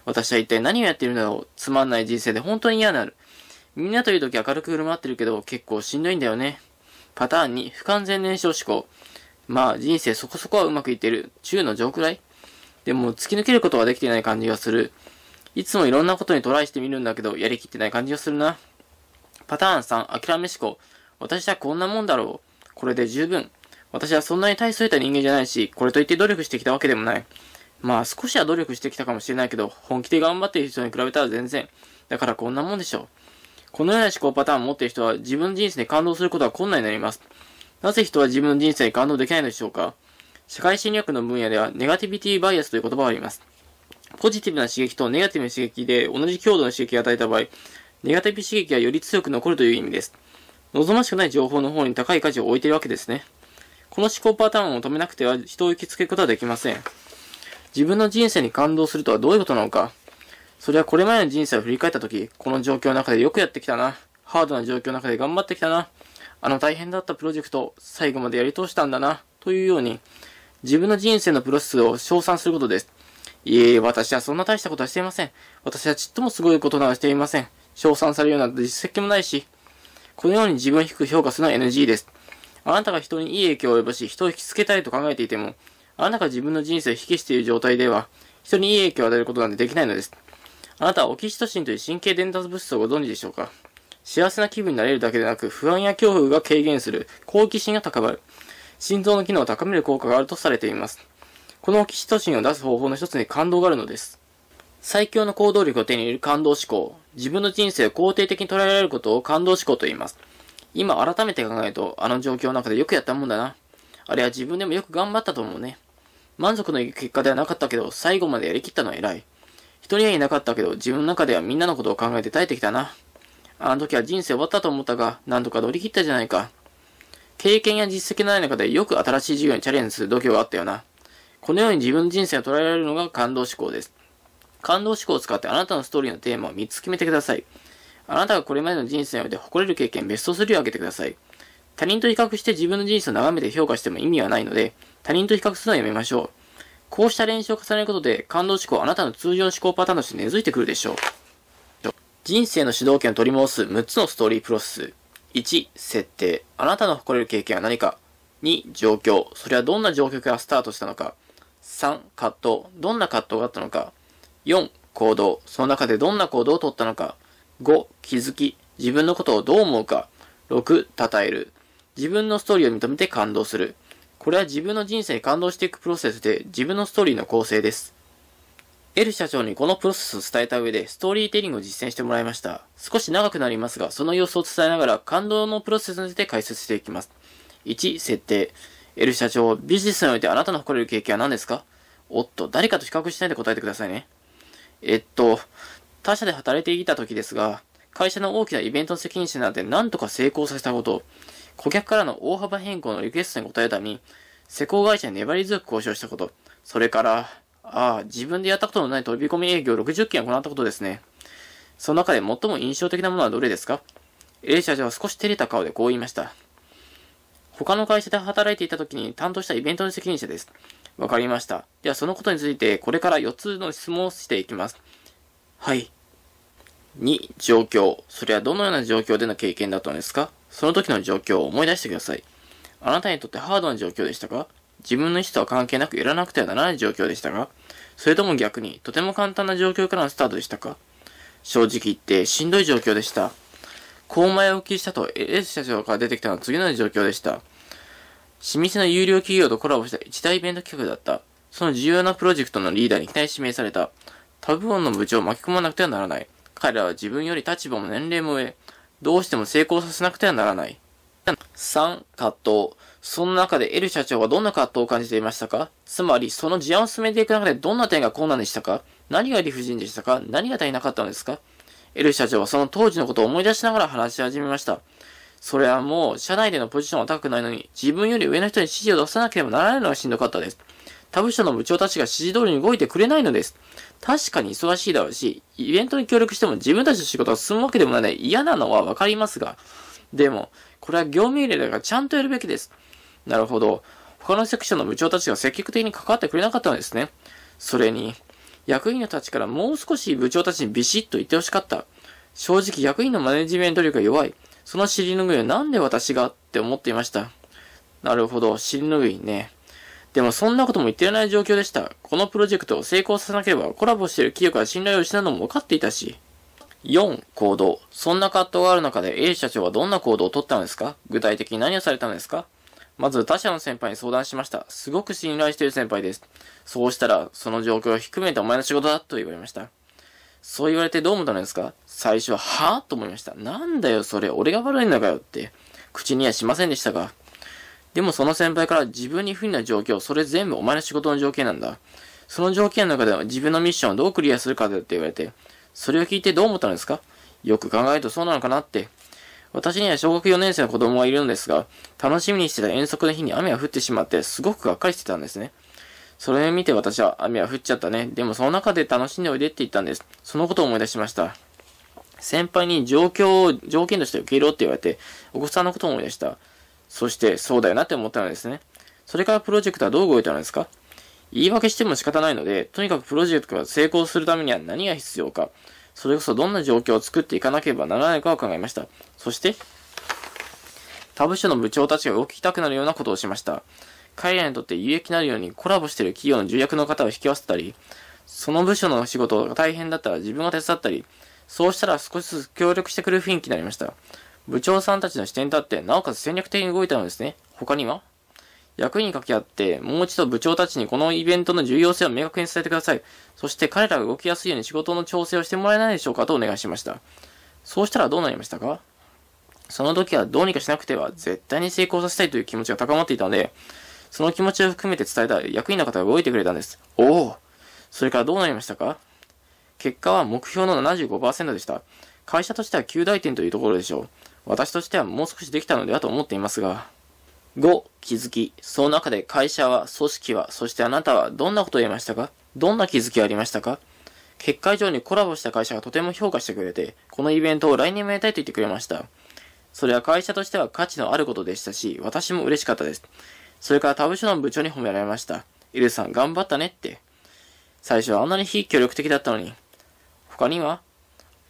S1: 私は一体何をやっているんだろう。つまんない人生で本当に嫌になる。みんなという時明るく振る舞ってるけど、結構しんどいんだよね。パターン2、不完全燃焼思考。まあ、人生そこそこはうまくいってる。中の上くらいでも、突き抜けることはできていない感じがする。いつもいろんなことにトライしてみるんだけど、やりきってない感じがするな。パターン3、諦め思考。私はこんなもんだろう。これで十分。私はそんなに大それた人間じゃないし、これといって努力してきたわけでもない。まあ少しは努力してきたかもしれないけど、本気で頑張っている人に比べたら全然。だからこんなもんでしょう。このような思考パターンを持っている人は自分の人生に感動することは困難になります。なぜ人は自分の人生に感動できないのでしょうか社会心理学の分野ではネガティビティバイアスという言葉があります。ポジティブな刺激とネガティブな刺激で同じ強度の刺激を与えた場合、ネガティブ刺激がより強く残るという意味です。望ましくない情報の方に高い価値を置いているわけですね。この思考パターンを止めなくては人を行きつけることはできません。自分の人生に感動するとはどういうことなのかそれはこれまでの人生を振り返ったとき、この状況の中でよくやってきたな。ハードな状況の中で頑張ってきたな。あの大変だったプロジェクト、最後までやり通したんだな。というように、自分の人生のプロセスを称賛することです。いえいえ、私はそんな大したことはしていません。私はちっともすごいことなどしていません。称賛されるような実績もないし、このように自分を低く評価するのは NG です。あなたが人にいい影響を及ぼし、人を引きつけたいと考えていても、あなたが自分の人生を引きしている状態では、人にいい影響を与えることなんてできないのです。あなたはオキシトシンという神経伝達物質をご存知でしょうか幸せな気分になれるだけでなく、不安や恐怖が軽減する、好奇心が高まる、心臓の機能を高める効果があるとされています。このオキシトシンを出す方法の一つに感動があるのです。最強の行動力を手に入れる感動思考。自分の人生を肯定的に捉えられることを感動思考と言います。今改めて考えると、あの状況の中でよくやったもんだな。あれは自分でもよく頑張ったと思うね。満足のいく結果ではなかったけど、最後までやりきったのは偉い。人にはいなかったけど、自分の中ではみんなのことを考えて耐えてきたな。あの時は人生終わったと思ったが、何とか乗り切ったじゃないか。経験や実績のない中でよく新しい事業にチャレンジする度胸があったよな。このように自分の人生を捉えられるのが感動思考です。感動思考を使ってあなたのストーリーのテーマを3つ決めてください。あなたがこれまでの人生において誇れる経験ベスト3を挙げてください。他人と比較して自分の人生を眺めて評価しても意味はないので、他人と比較するのはやめましょう。こうした練習を重ねることで、感動思考はあなたの通常の思考パターンとして根付いてくるでしょう。人生の主導権を取り戻す6つのストーリープロセス。1、設定。あなたの誇れる経験は何か ?2、状況。それはどんな状況からスタートしたのか ?3、葛藤。どんな葛藤があったのか ?4、行動。その中でどんな行動をとったのか ?5、気づき。自分のことをどう思うか ?6、称える。自分のストーリーを認めて感動する。これは自分の人生に感動していくプロセスで自分のストーリーの構成です。L 社長にこのプロセスを伝えた上でストーリーテリングを実践してもらいました。少し長くなりますが、その様子を伝えながら感動のプロセスについて解説していきます。1、設定。L 社長、ビジネスにおいてあなたの誇れる経験は何ですかおっと、誰かと比較しないで答えてくださいね。えっと、他社で働いていた時ですが、会社の大きなイベントの責任者なんて何とか成功させたこと。顧客からの大幅変更のリクエストに応えるために、施工会社に粘り強く交渉したこと、それから、ああ、自分でやったことのない飛び込み営業60件行ったことですね。その中で最も印象的なものはどれですか ?A 社長は少し照れた顔でこう言いました。他の会社で働いていた時に担当したイベントの責任者です。わかりました。ではそのことについてこれから4つの質問をしていきます。はい。2、状況。それはどのような状況での経験だったのですかその時の状況を思い出してください。あなたにとってハードな状況でしたか自分の意思とは関係なくやらなくてはならない状況でしたかそれとも逆に、とても簡単な状況からのスタートでしたか正直言って、しんどい状況でした。う前置きしたと、S 社長から出てきたのは次の状況でした。老舗の有料企業とコラボした一大イベント企画だった。その重要なプロジェクトのリーダーに期待指名された。タブオンの部長を巻き込まなくてはならない。彼らは自分より立場も年齢も上。どうしても成功させなくてはならない。3、葛藤。その中で L 社長はどんな葛藤を感じていましたかつまり、その事案を進めていく中でどんな点が困難でしたか何が理不尽でしたか何が足りなかったのですか ?L 社長はその当時のことを思い出しながら話し始めました。それはもう、社内でのポジションは高くないのに、自分より上の人に指示を出さなければならないのがしんどかったです。他部署の部長たちが指示通りに動いてくれないのです。確かに忙しいだろうし、イベントに協力しても自分たちの仕事が進むわけでもない嫌なのはわかりますが、でも、これは業務入れだからちゃんとやるべきです。なるほど。他のセクションの部長たちが積極的に関わってくれなかったのですね。それに、役員のたちからもう少し部長たちにビシッと言ってほしかった。正直役員のマネジメント力が弱い。その尻拭いをなんで私がって思っていました。なるほど、尻拭いね。でもそんなことも言ってない状況でした。このプロジェクトを成功させなければコラボしている企業から信頼を失うのも分かっていたし。4、行動。そんな葛藤がある中で A 社長はどんな行動をとったのですか具体的に何をされたのですかまず他社の先輩に相談しました。すごく信頼している先輩です。そうしたら、その状況を低めてお前の仕事だと言われました。そう言われてどう思ったのですか最初は、はぁと思いました。なんだよ、それ、俺が悪いんだかよって、口にはしませんでしたが。でもその先輩から自分に不利な状況、それ全部お前の仕事の条件なんだ。その条件の中では自分のミッションをどうクリアするかだって言われて、それを聞いてどう思ったんですかよく考えるとそうなのかなって。私には小学4年生の子供がいるのですが、楽しみにしてた遠足の日に雨が降ってしまって、すごくがっかりしてたんですね。それを見て私は、雨は降っちゃったね。でもその中で楽しんでおいでって言ったんです。そのことを思い出しました。先輩に状況を条件として受け入れろって言われて、お子さんのことを思い出した。そして、そうだよなって思ったのですね。それからプロジェクトはどう動いたのですか言い訳しても仕方ないので、とにかくプロジェクトが成功するためには何が必要か、それこそどんな状況を作っていかなければならないかを考えました。そして、他部署の部長たちが動きたくなるようなことをしました。彼らにとって有益になるようにコラボしている企業の重役の方を引き合わせたり、その部署の仕事が大変だったら自分が手伝ったり、そうしたら少しずつ協力してくる雰囲気になりました。部長さんたちの視点に立って、なおかつ戦略的に動いたのですね。他には役員に掛け合って、もう一度部長たちにこのイベントの重要性を明確に伝えてください。そして彼らが動きやすいように仕事の調整をしてもらえないでしょうかとお願いしました。そうしたらどうなりましたかその時はどうにかしなくては絶対に成功させたいという気持ちが高まっていたので、その気持ちを含めて伝えた役員の方が動いてくれたんです。おおそれからどうなりましたか結果は目標の75%でした。会社としては9大点というところでしょう。私としてはもう少しできたのではと思っていますが。5、気づき。その中で会社は、組織は、そしてあなたはどんなことを言いましたかどんな気づきがありましたか結果以上にコラボした会社がとても評価してくれて、このイベントを来年もやりたいと言ってくれました。それは会社としては価値のあることでしたし、私も嬉しかったです。それから他部署の部長に褒められました。イルさん頑張ったねって。最初はあんなに非協力的だったのに。他には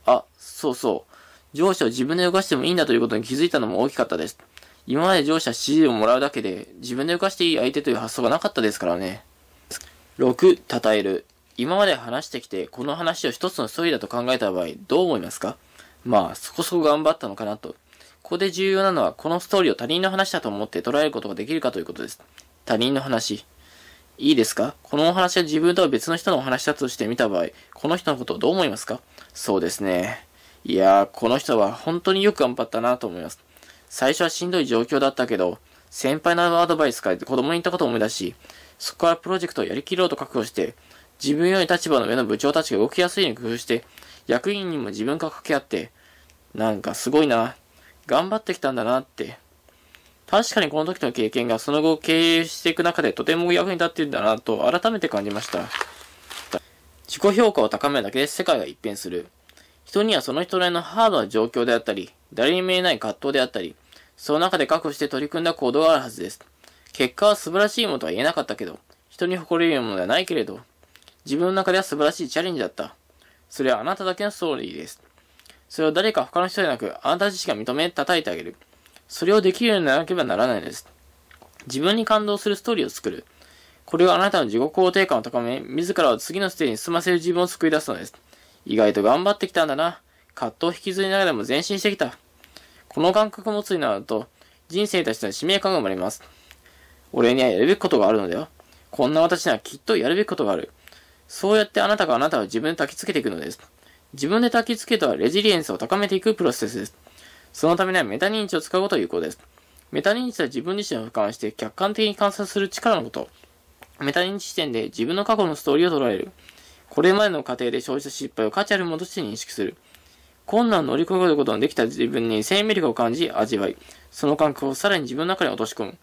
S1: あ、そうそう。上司を自分で動かしてもいいんだということに気づいたのも大きかったです。今まで上司は指示をもらうだけで、自分で動かしていい相手という発想がなかったですからね。6、称える。今まで話してきて、この話を一つのストーリーだと考えた場合、どう思いますかまあ、そこそこ頑張ったのかなと。ここで重要なのは、このストーリーを他人の話だと思って捉えることができるかということです。他人の話。いいですかこのお話は自分とは別の人のお話だとしてみた場合、この人のことをどう思いますかそうですね。いやー、この人は本当によく頑張ったなと思います。最初はしんどい状況だったけど、先輩のアドバイスから子供に言ったことを思い出し、そこからプロジェクトをやりきろうと覚悟して、自分より立場の上の部長たちが動きやすいように工夫して、役員にも自分が掛け合って、なんかすごいな、頑張ってきたんだなって。確かにこの時の経験がその後経営していく中でとても役に立っているんだなと改めて感じました。自己評価を高めるだけで世界が一変する。人にはその人なりのハードな状況であったり、誰に見えない葛藤であったり、その中で確保して取り組んだ行動があるはずです。結果は素晴らしいものとは言えなかったけど、人に誇れるものではないけれど、自分の中では素晴らしいチャレンジだった。それはあなただけのストーリーです。それを誰か他の人でなく、あなた自身が認め、叩いてあげる。それをできるようにならなければならないのです。自分に感動するストーリーを作る。これはあなたの自己肯定感を高め、自らを次のステージに進ませる自分を救い出すのです。意外と頑張ってきたんだな。葛藤を引きずりながらも前進してきた。この感覚を持つになると、人生としての使命感が生まれます。俺にはやるべきことがあるのだよ。こんな私にはきっとやるべきことがある。そうやってあなたがあなたを自分で焚き付けていくのです。自分で焚き付けとはレジリエンスを高めていくプロセスです。そのためにはメタ認知を使うことが有効です。メタ認知は自分自身を俯瞰して客観的に観察する力のこと。メタ認知視点で自分の過去のストーリーを捉える。これまでの過程で生じた失敗を価値あるものとして認識する。困難を乗り越えることのできた自分に生命力を感じ、味わい。その感覚をさらに自分の中に落とし込む。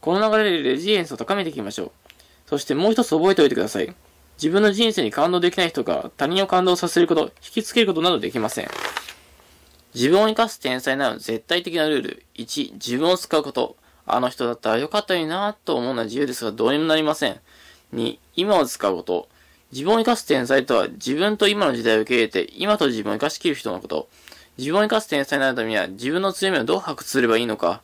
S1: この流れでレジリエンスを高めていきましょう。そしてもう一つ覚えておいてください。自分の人生に感動できない人が他人を感動させること、引きつけることなどできません。自分を生かす天才など絶対的なルール。1、自分を使うこと。あの人だったら良かったよなと思うのは自由ですがどうにもなりません。2、今を使うこと。自分を生かす天才とは、自分と今の時代を受け入れて、今と自分を生かしきる人のこと。自分を生かす天才になるためには、自分の強みをどう発掘すればいいのか。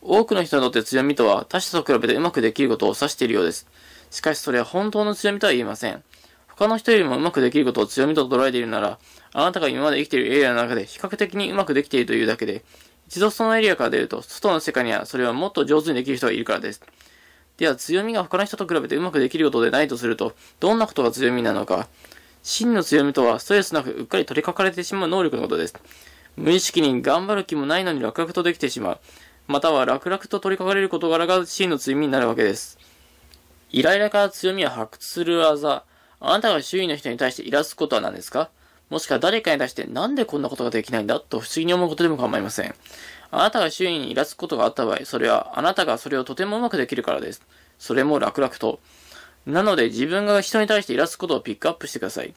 S1: 多くの人にとって強みとは、他者と比べてうまくできることを指しているようです。しかしそれは本当の強みとは言えません。他の人よりもうまくできることを強みと捉えているなら、あなたが今まで生きているエリアの中で比較的にうまくできているというだけで、一度そのエリアから出ると、外の世界にはそれはもっと上手にできる人がいるからです。では強みが他の人と比べてうまくできることでないとすると、どんなことが強みなのか。真の強みとは、ストレスなくうっかり取りかかれてしまう能力のことです。無意識に頑張る気もないのに楽々とできてしまう。または楽々と取りかかれる事柄が真の強みになるわけです。イライラから強みを発掘する技。あなたが周囲の人に対してイラつくことは何ですかもしくは誰かに対してなんでこんなことができないんだと不思議に思うことでも構いません。あなたが周囲にイラつくことがあった場合、それはあなたがそれをとてもうまくできるからです。それも楽々と。なので自分が人に対してイラつくことをピックアップしてください。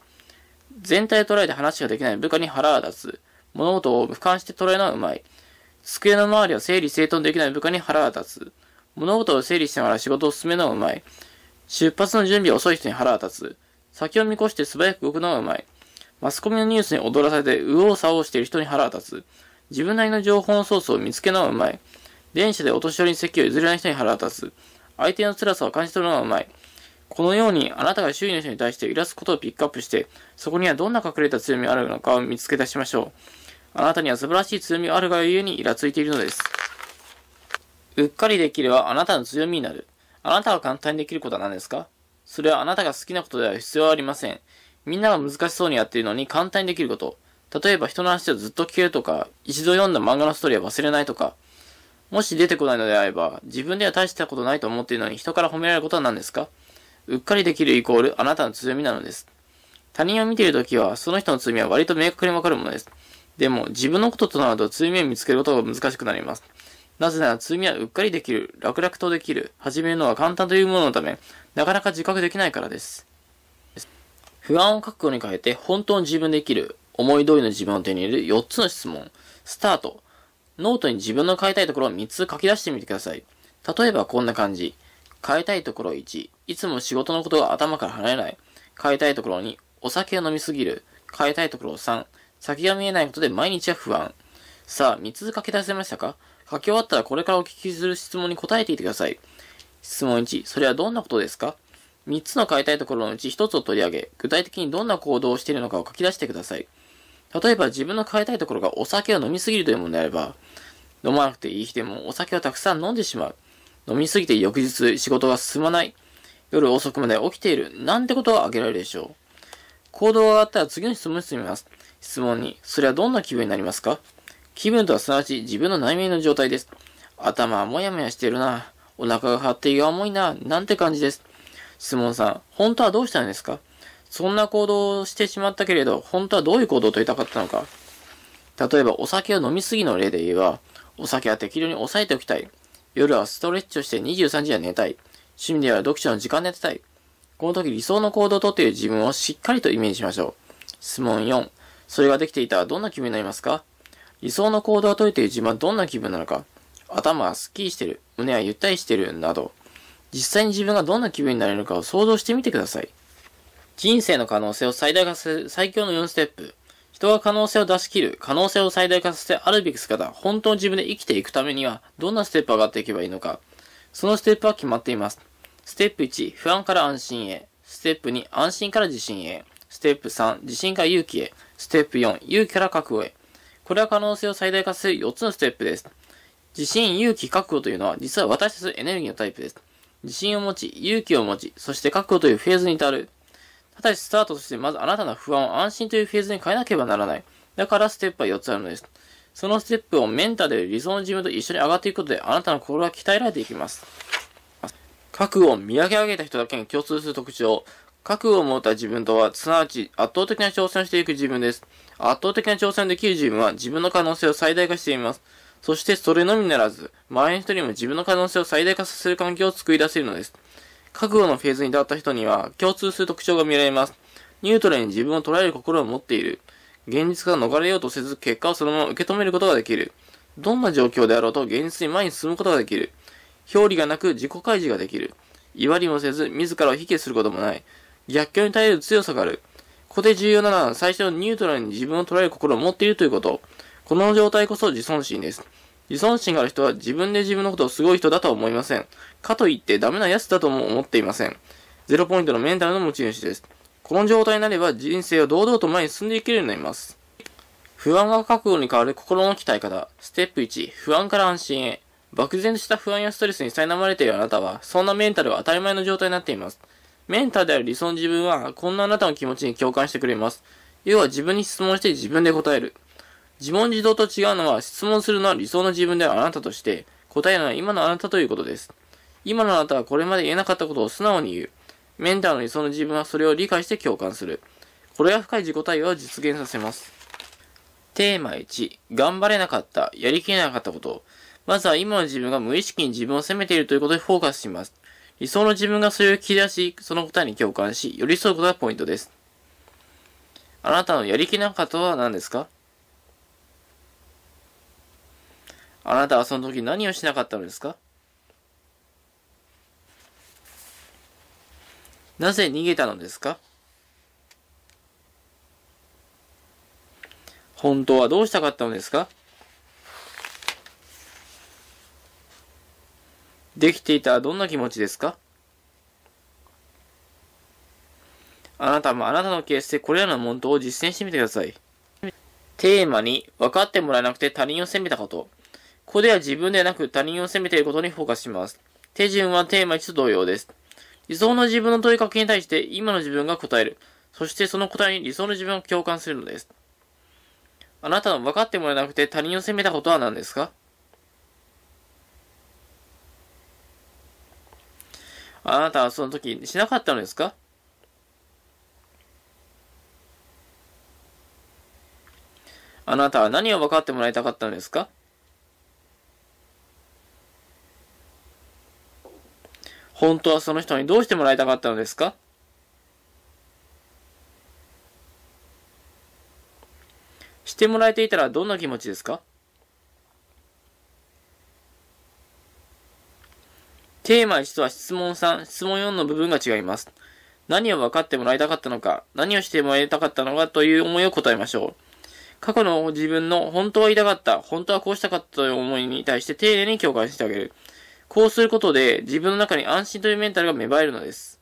S1: 全体を捉えて話ができない部下に腹を立つ。物事を俯瞰して捉えるのはうまい。机の周りを整理整頓できない部下に腹が立つ。物事を整理しながら仕事を進めるのはうまい。出発の準備を遅い人に腹が立つ。先を見越して素早く動くのはうまい。マスコミのニュースに踊らされて右往左往している人に腹が立つ。自分なりの情報のソースを見つけるのはうまい。電車でお年寄りに席を譲れない人に腹立つ。相手の辛さを感じ取るのはうまい。このように、あなたが周囲の人に対して揺らすことをピックアップして、そこにはどんな隠れた強みがあるのかを見つけ出しましょう。あなたには素晴らしい強みがあるがゆえにイラついているのです。うっかりできればあなたの強みになる。あなたが簡単にできることは何ですかそれはあなたが好きなことでは必要ありません。みんなが難しそうにやっているのに簡単にできること。例えば人の話をずっと聞けるとか、一度読んだ漫画のストーリーは忘れないとか、もし出てこないのであれば、自分では大したことないと思っているのに人から褒められることは何ですかうっかりできるイコールあなたの強みなのです。他人を見ているときは、その人の強みは割と明確にわかるものです。でも、自分のこととなると強みを見つけることが難しくなります。なぜなら、強みはうっかりできる、楽々とできる、始めるのは簡単というもののため、なかなか自覚できないからです。不安を覚悟に変えて、本当に自分で生きる、思い通りの自分を手に入れる4つの質問。スタート。ノートに自分の変えたいところを3つ書き出してみてください。例えばこんな感じ。変えたいところ1。いつも仕事のことが頭から離れない。変えたいところ2。お酒を飲みすぎる。変えたいところ3。先が見えないことで毎日は不安。さあ、3つ書き出せましたか書き終わったらこれからお聞きする質問に答えていてください。質問1。それはどんなことですか ?3 つの変えたいところのうち1つを取り上げ、具体的にどんな行動をしているのかを書き出してください。例えば自分の変えたいところがお酒を飲みすぎるというものであれば、飲まなくていい日でもお酒をたくさん飲んでしまう。飲みすぎて翌日仕事が進まない。夜遅くまで起きている。なんてことは挙げられるでしょう。行動が上がったら次の質問に進みます。質問に、それはどんな気分になりますか気分とはすなわち自分の内面の状態です。頭はもやもやしてるな。お腹が張って胃が重いな。なんて感じです。質問さん、本当はどうしたんですかそんな行動をしてしまったけれど、本当はどういう行動を取りたかったのか。例えば、お酒を飲みすぎの例で言えば、お酒は適量に抑えておきたい。夜はストレッチをして23時は寝たい。趣味では読書の時間で寝たい。この時理想の行動をとっている自分をしっかりとイメージしましょう。質問4。それができていたらどんな気分になりますか理想の行動をとれている自分はどんな気分なのか頭はスッキリしてる。胸はゆったりしてる。など。実際に自分がどんな気分になれるかを想像してみてください。人生の可能性を最大化する最強の4ステップ。人が可能性を出し切る、可能性を最大化させてあるべき姿、本当の自分で生きていくためには、どんなステップ上がっていけばいいのか。そのステップは決まっています。ステップ1、不安から安心へ。ステップ2、安心から自信へ。ステップ3、自信から勇気へ。ステップ4、勇気から覚悟へ。これは可能性を最大化する4つのステップです。自信、勇気、覚悟というのは、実は私たちエネルギーのタイプです。自信を持ち、勇気を持ち、そして覚悟というフェーズに至る。ただしスタートとしてまずあなたの不安を安心というフェーズに変えなければならない。だからステップは4つあるのです。そのステップをメンタルで理想の自分と一緒に上がっていくことであなたの心が鍛えられていきます。覚悟を見上げ上げた人だけに共通する特徴。覚悟を持った自分とは、すなわち圧倒的な挑戦をしていく自分です。圧倒的な挑戦できる自分は自分の可能性を最大化しています。そしてそれのみならず、周りの人にも自分の可能性を最大化させる環境を作り出せるのです。覚悟のフェーズに至った人には共通する特徴が見られます。ニュートラルに自分を捉える心を持っている。現実から逃れようとせず、結果をそのまま受け止めることができる。どんな状況であろうと現実に前に進むことができる。表裏がなく自己開示ができる。威張りもせず、自らを卑下することもない。逆境に耐える強さがある。ここで重要なのは、最初のニュートラルに自分を捉える心を持っているということ。この状態こそ自尊心です。自尊心がある人は自分で自分のことをすごい人だとは思いません。かといってダメな奴だとも思っていません。ゼロポイントのメンタルの持ち主です。この状態になれば人生を堂々と前に進んでいけるようになります。不安が覚悟に変わる心の鍛え方。ステップ1、不安から安心へ。漠然とした不安やストレスに苛まれているあなたは、そんなメンタルは当たり前の状態になっています。メンターである理想の自分は、こんなあなたの気持ちに共感してくれます。要は自分に質問して自分で答える。自問自答と違うのは、質問するのは理想の自分ではあなたとして、答えるのは今のあなたということです。今のあなたはこれまで言えなかったことを素直に言う。メンターの理想の自分はそれを理解して共感する。これが深い自己対話を実現させます。テーマ1、頑張れなかった、やりきれなかったこと。まずは今の自分が無意識に自分を責めているということにフォーカスします。理想の自分がそれを聞き出し、その答えに共感し、寄り添うことがポイントです。あなたのやりきれなかったことは何ですかあなたはその時何をしなかったのですかなぜ逃げたのですか本当はどうしたかったのですかできていたらどんな気持ちですかあなたもあなたのケースでこれらの問答を実践してみてください。テーマに分かってもらえなくて他人を責めたこと。ここでは自分ではなく他人を責めていることにフォーカスします。手順はテーマ1と同様です。理想の自分の問いかけに対して今の自分が答える。そしてその答えに理想の自分を共感するのです。あなたは分かってもらえなくて他人を責めたことは何ですかあなたはその時しなかったのですかあなたは何を分かってもらいたかったのですか本当はその人にどうしてもらいたかったのですかしてもらえていたらどんな気持ちですかテーマ1とは質問3、質問4の部分が違います。何を分かってもらいたかったのか、何をしてもらいたかったのかという思いを答えましょう。過去の自分の本当は言いたかった、本当はこうしたかったという思いに対して丁寧に共感してあげる。こうすることで自分の中に安心というメンタルが芽生えるのです。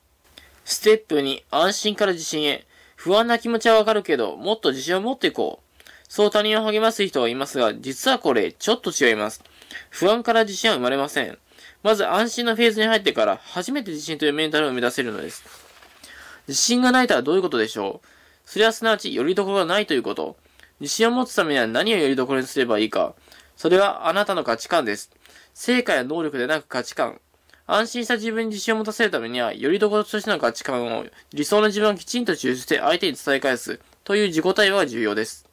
S1: ステップ2、安心から自信へ。不安な気持ちはわかるけど、もっと自信を持っていこう。そう他人を励ます人はいますが、実はこれ、ちょっと違います。不安から自信は生まれません。まず安心のフェーズに入ってから、初めて自信というメンタルを生み出せるのです。自信がないとはどういうことでしょうそれはすなわち、よりどころがないということ。自信を持つためには何をよりどころにすればいいか。それはあなたの価値観です。成果や能力でなく価値観。安心した自分に自信を持たせるためには、よりどころとしての価値観を、理想の自分をきちんと抽出して相手に伝え返す、という自己対話が重要です。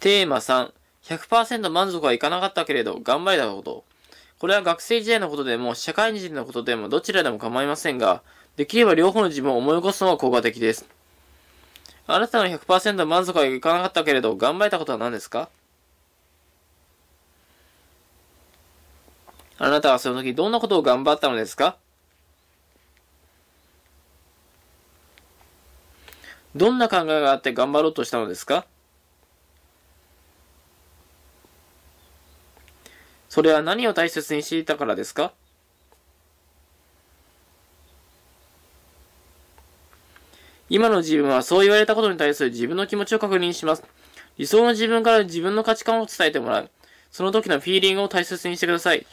S1: テーマ3、100%満足はいかなかったけれど、頑張れたこと。これは学生時代のことでも、社会人のことでも、どちらでも構いませんが、できれば両方の自分を思い起こすのは効果的です。あなたの100%満足はいかなかったけれど、頑張れたことは何ですかあなたはその時どんなことを頑張ったのですかどんな考えがあって頑張ろうとしたのですかそれは何を大切にしていたからですか今の自分はそう言われたことに対する自分の気持ちを確認します。理想の自分から自分の価値観を伝えてもらう。その時のフィーリングを大切にしてください。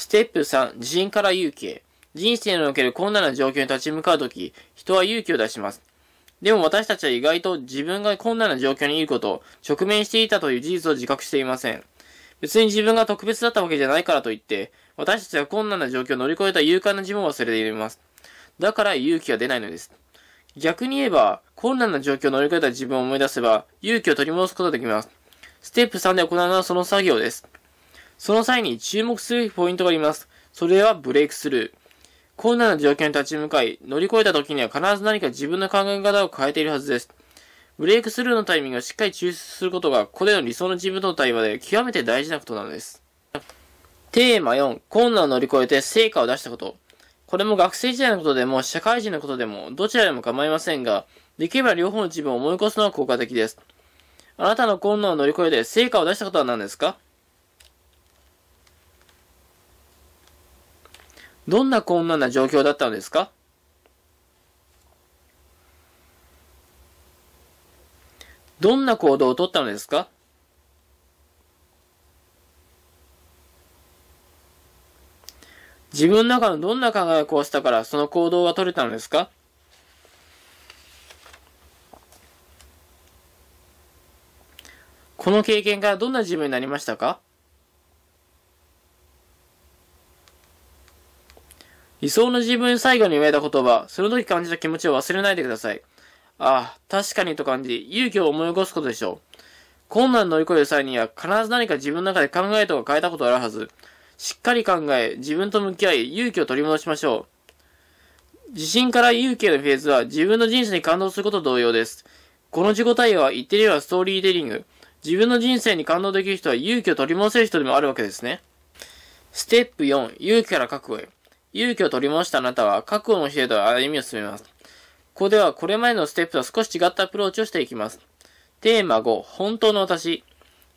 S1: ステップ3、自信から勇気へ。人生における困難な状況に立ち向かうとき、人は勇気を出します。でも私たちは意外と自分が困難な状況にいること直面していたという事実を自覚していません。別に自分が特別だったわけじゃないからといって、私たちは困難な状況を乗り越えた勇敢な自分を忘れています。だから勇気が出ないのです。逆に言えば、困難な状況を乗り越えた自分を思い出せば、勇気を取り戻すことができます。ステップ3で行うのはその作業です。その際に注目すべきポイントがあります。それはブレイクスルー。困難な状況に立ち向かい、乗り越えた時には必ず何か自分の考え方を変えているはずです。ブレイクスルーのタイミングをしっかり抽出することが、これでの理想の自分との対話で極めて大事なことなのです。テーマ4、困難を乗り越えて成果を出したこと。これも学生時代のことでも、社会人のことでも、どちらでも構いませんが、できれば両方の自分を思い起こすのは効果的です。あなたの困難を乗り越えて成果を出したことは何ですかどんな困難な状況だったのですかどんな行動をとったのですか自分の中のどんな考えをこうしたからその行動が取れたのですかこの経験からどんな自分になりましたか理想の自分最後に言えた言葉、その時感じた気持ちを忘れないでください。ああ、確かにと感じ、勇気を思い起こすことでしょう。困難を乗り越える際には、必ず何か自分の中で考えとか変えたことがあるはず。しっかり考え、自分と向き合い、勇気を取り戻しましょう。自信から勇気へのフェーズは、自分の人生に感動することと同様です。この自己対応は言ってみればストーリーテリング。自分の人生に感動できる人は勇気を取り戻せる人でもあるわけですね。ステップ4、勇気から覚悟へ。勇気を取り戻したあなたは、覚悟の教えと歩みを進めます。ここではこれまでのステップと少し違ったアプローチをしていきます。テーマ5、本当の私。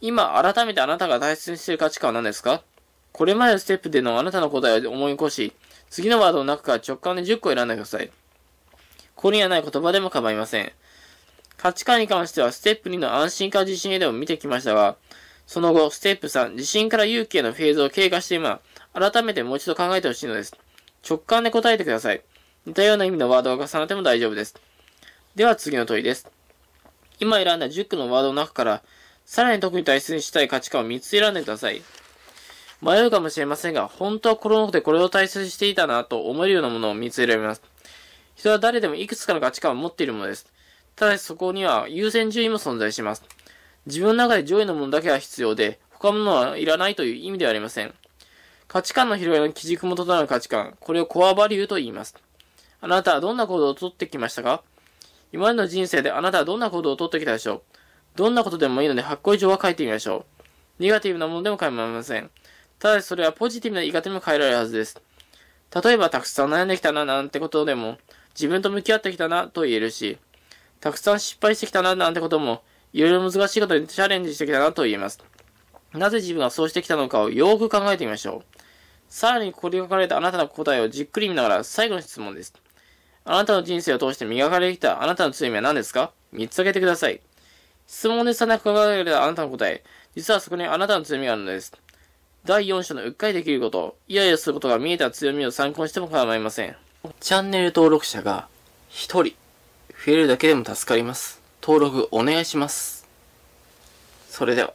S1: 今、改めてあなたが大切にしている価値観は何ですかこれまでのステップでのあなたの答えを思い起こし、次のワードの中から直感で10個選んでください。ここにはない言葉でも構いません。価値観に関しては、ステップ2の安心から自信へでも見てきましたが、その後、ステップ3、自信から勇気へのフェーズを経過して今、改めてもう一度考えてほしいのです。直感で答えてください。似たような意味のワードが重なっても大丈夫です。では次の問いです。今選んだ10句のワードの中から、さらに特に大切にしたい価値観を3つ選んでください。迷うかもしれませんが、本当はこの中でこれを大切にしていたなと思えるようなものを3つ選びます。人は誰でもいくつかの価値観を持っているものです。ただしそこには優先順位も存在します。自分の中で上位のものだけは必要で、他のものはいらないという意味ではありません。価値観の広がりの基軸元となる価値観、これをコアバリューと言います。あなたはどんな行動をとってきましたか今までの人生であなたはどんな行動をとってきたでしょうどんなことでもいいので8個以上は書いてみましょう。ネガティブなものでも構いません。ただしそれはポジティブな言い方にも変えられるはずです。例えば、たくさん悩んできたななんてことでも、自分と向き合ってきたなと言えるし、たくさん失敗してきたななんてことも、いろいろ難しいことにチャレンジしてきたなと言えます。なぜ自分はそうしてきたのかをよーく考えてみましょう。さらにここで書かれたあなたの答えをじっくり見ながら最後の質問です。あなたの人生を通して磨かれてきたあなたの強みは何ですか ?3 つ挙げてください。質問でさなく書かれたあなたの答え、実はそこにあなたの強みがあるのです。第4章のうっかりできること、イライラすることが見えた強みを参考にしても構いません。チャンネル登録者が1人増えるだけでも助かります。登録お願いします。それでは。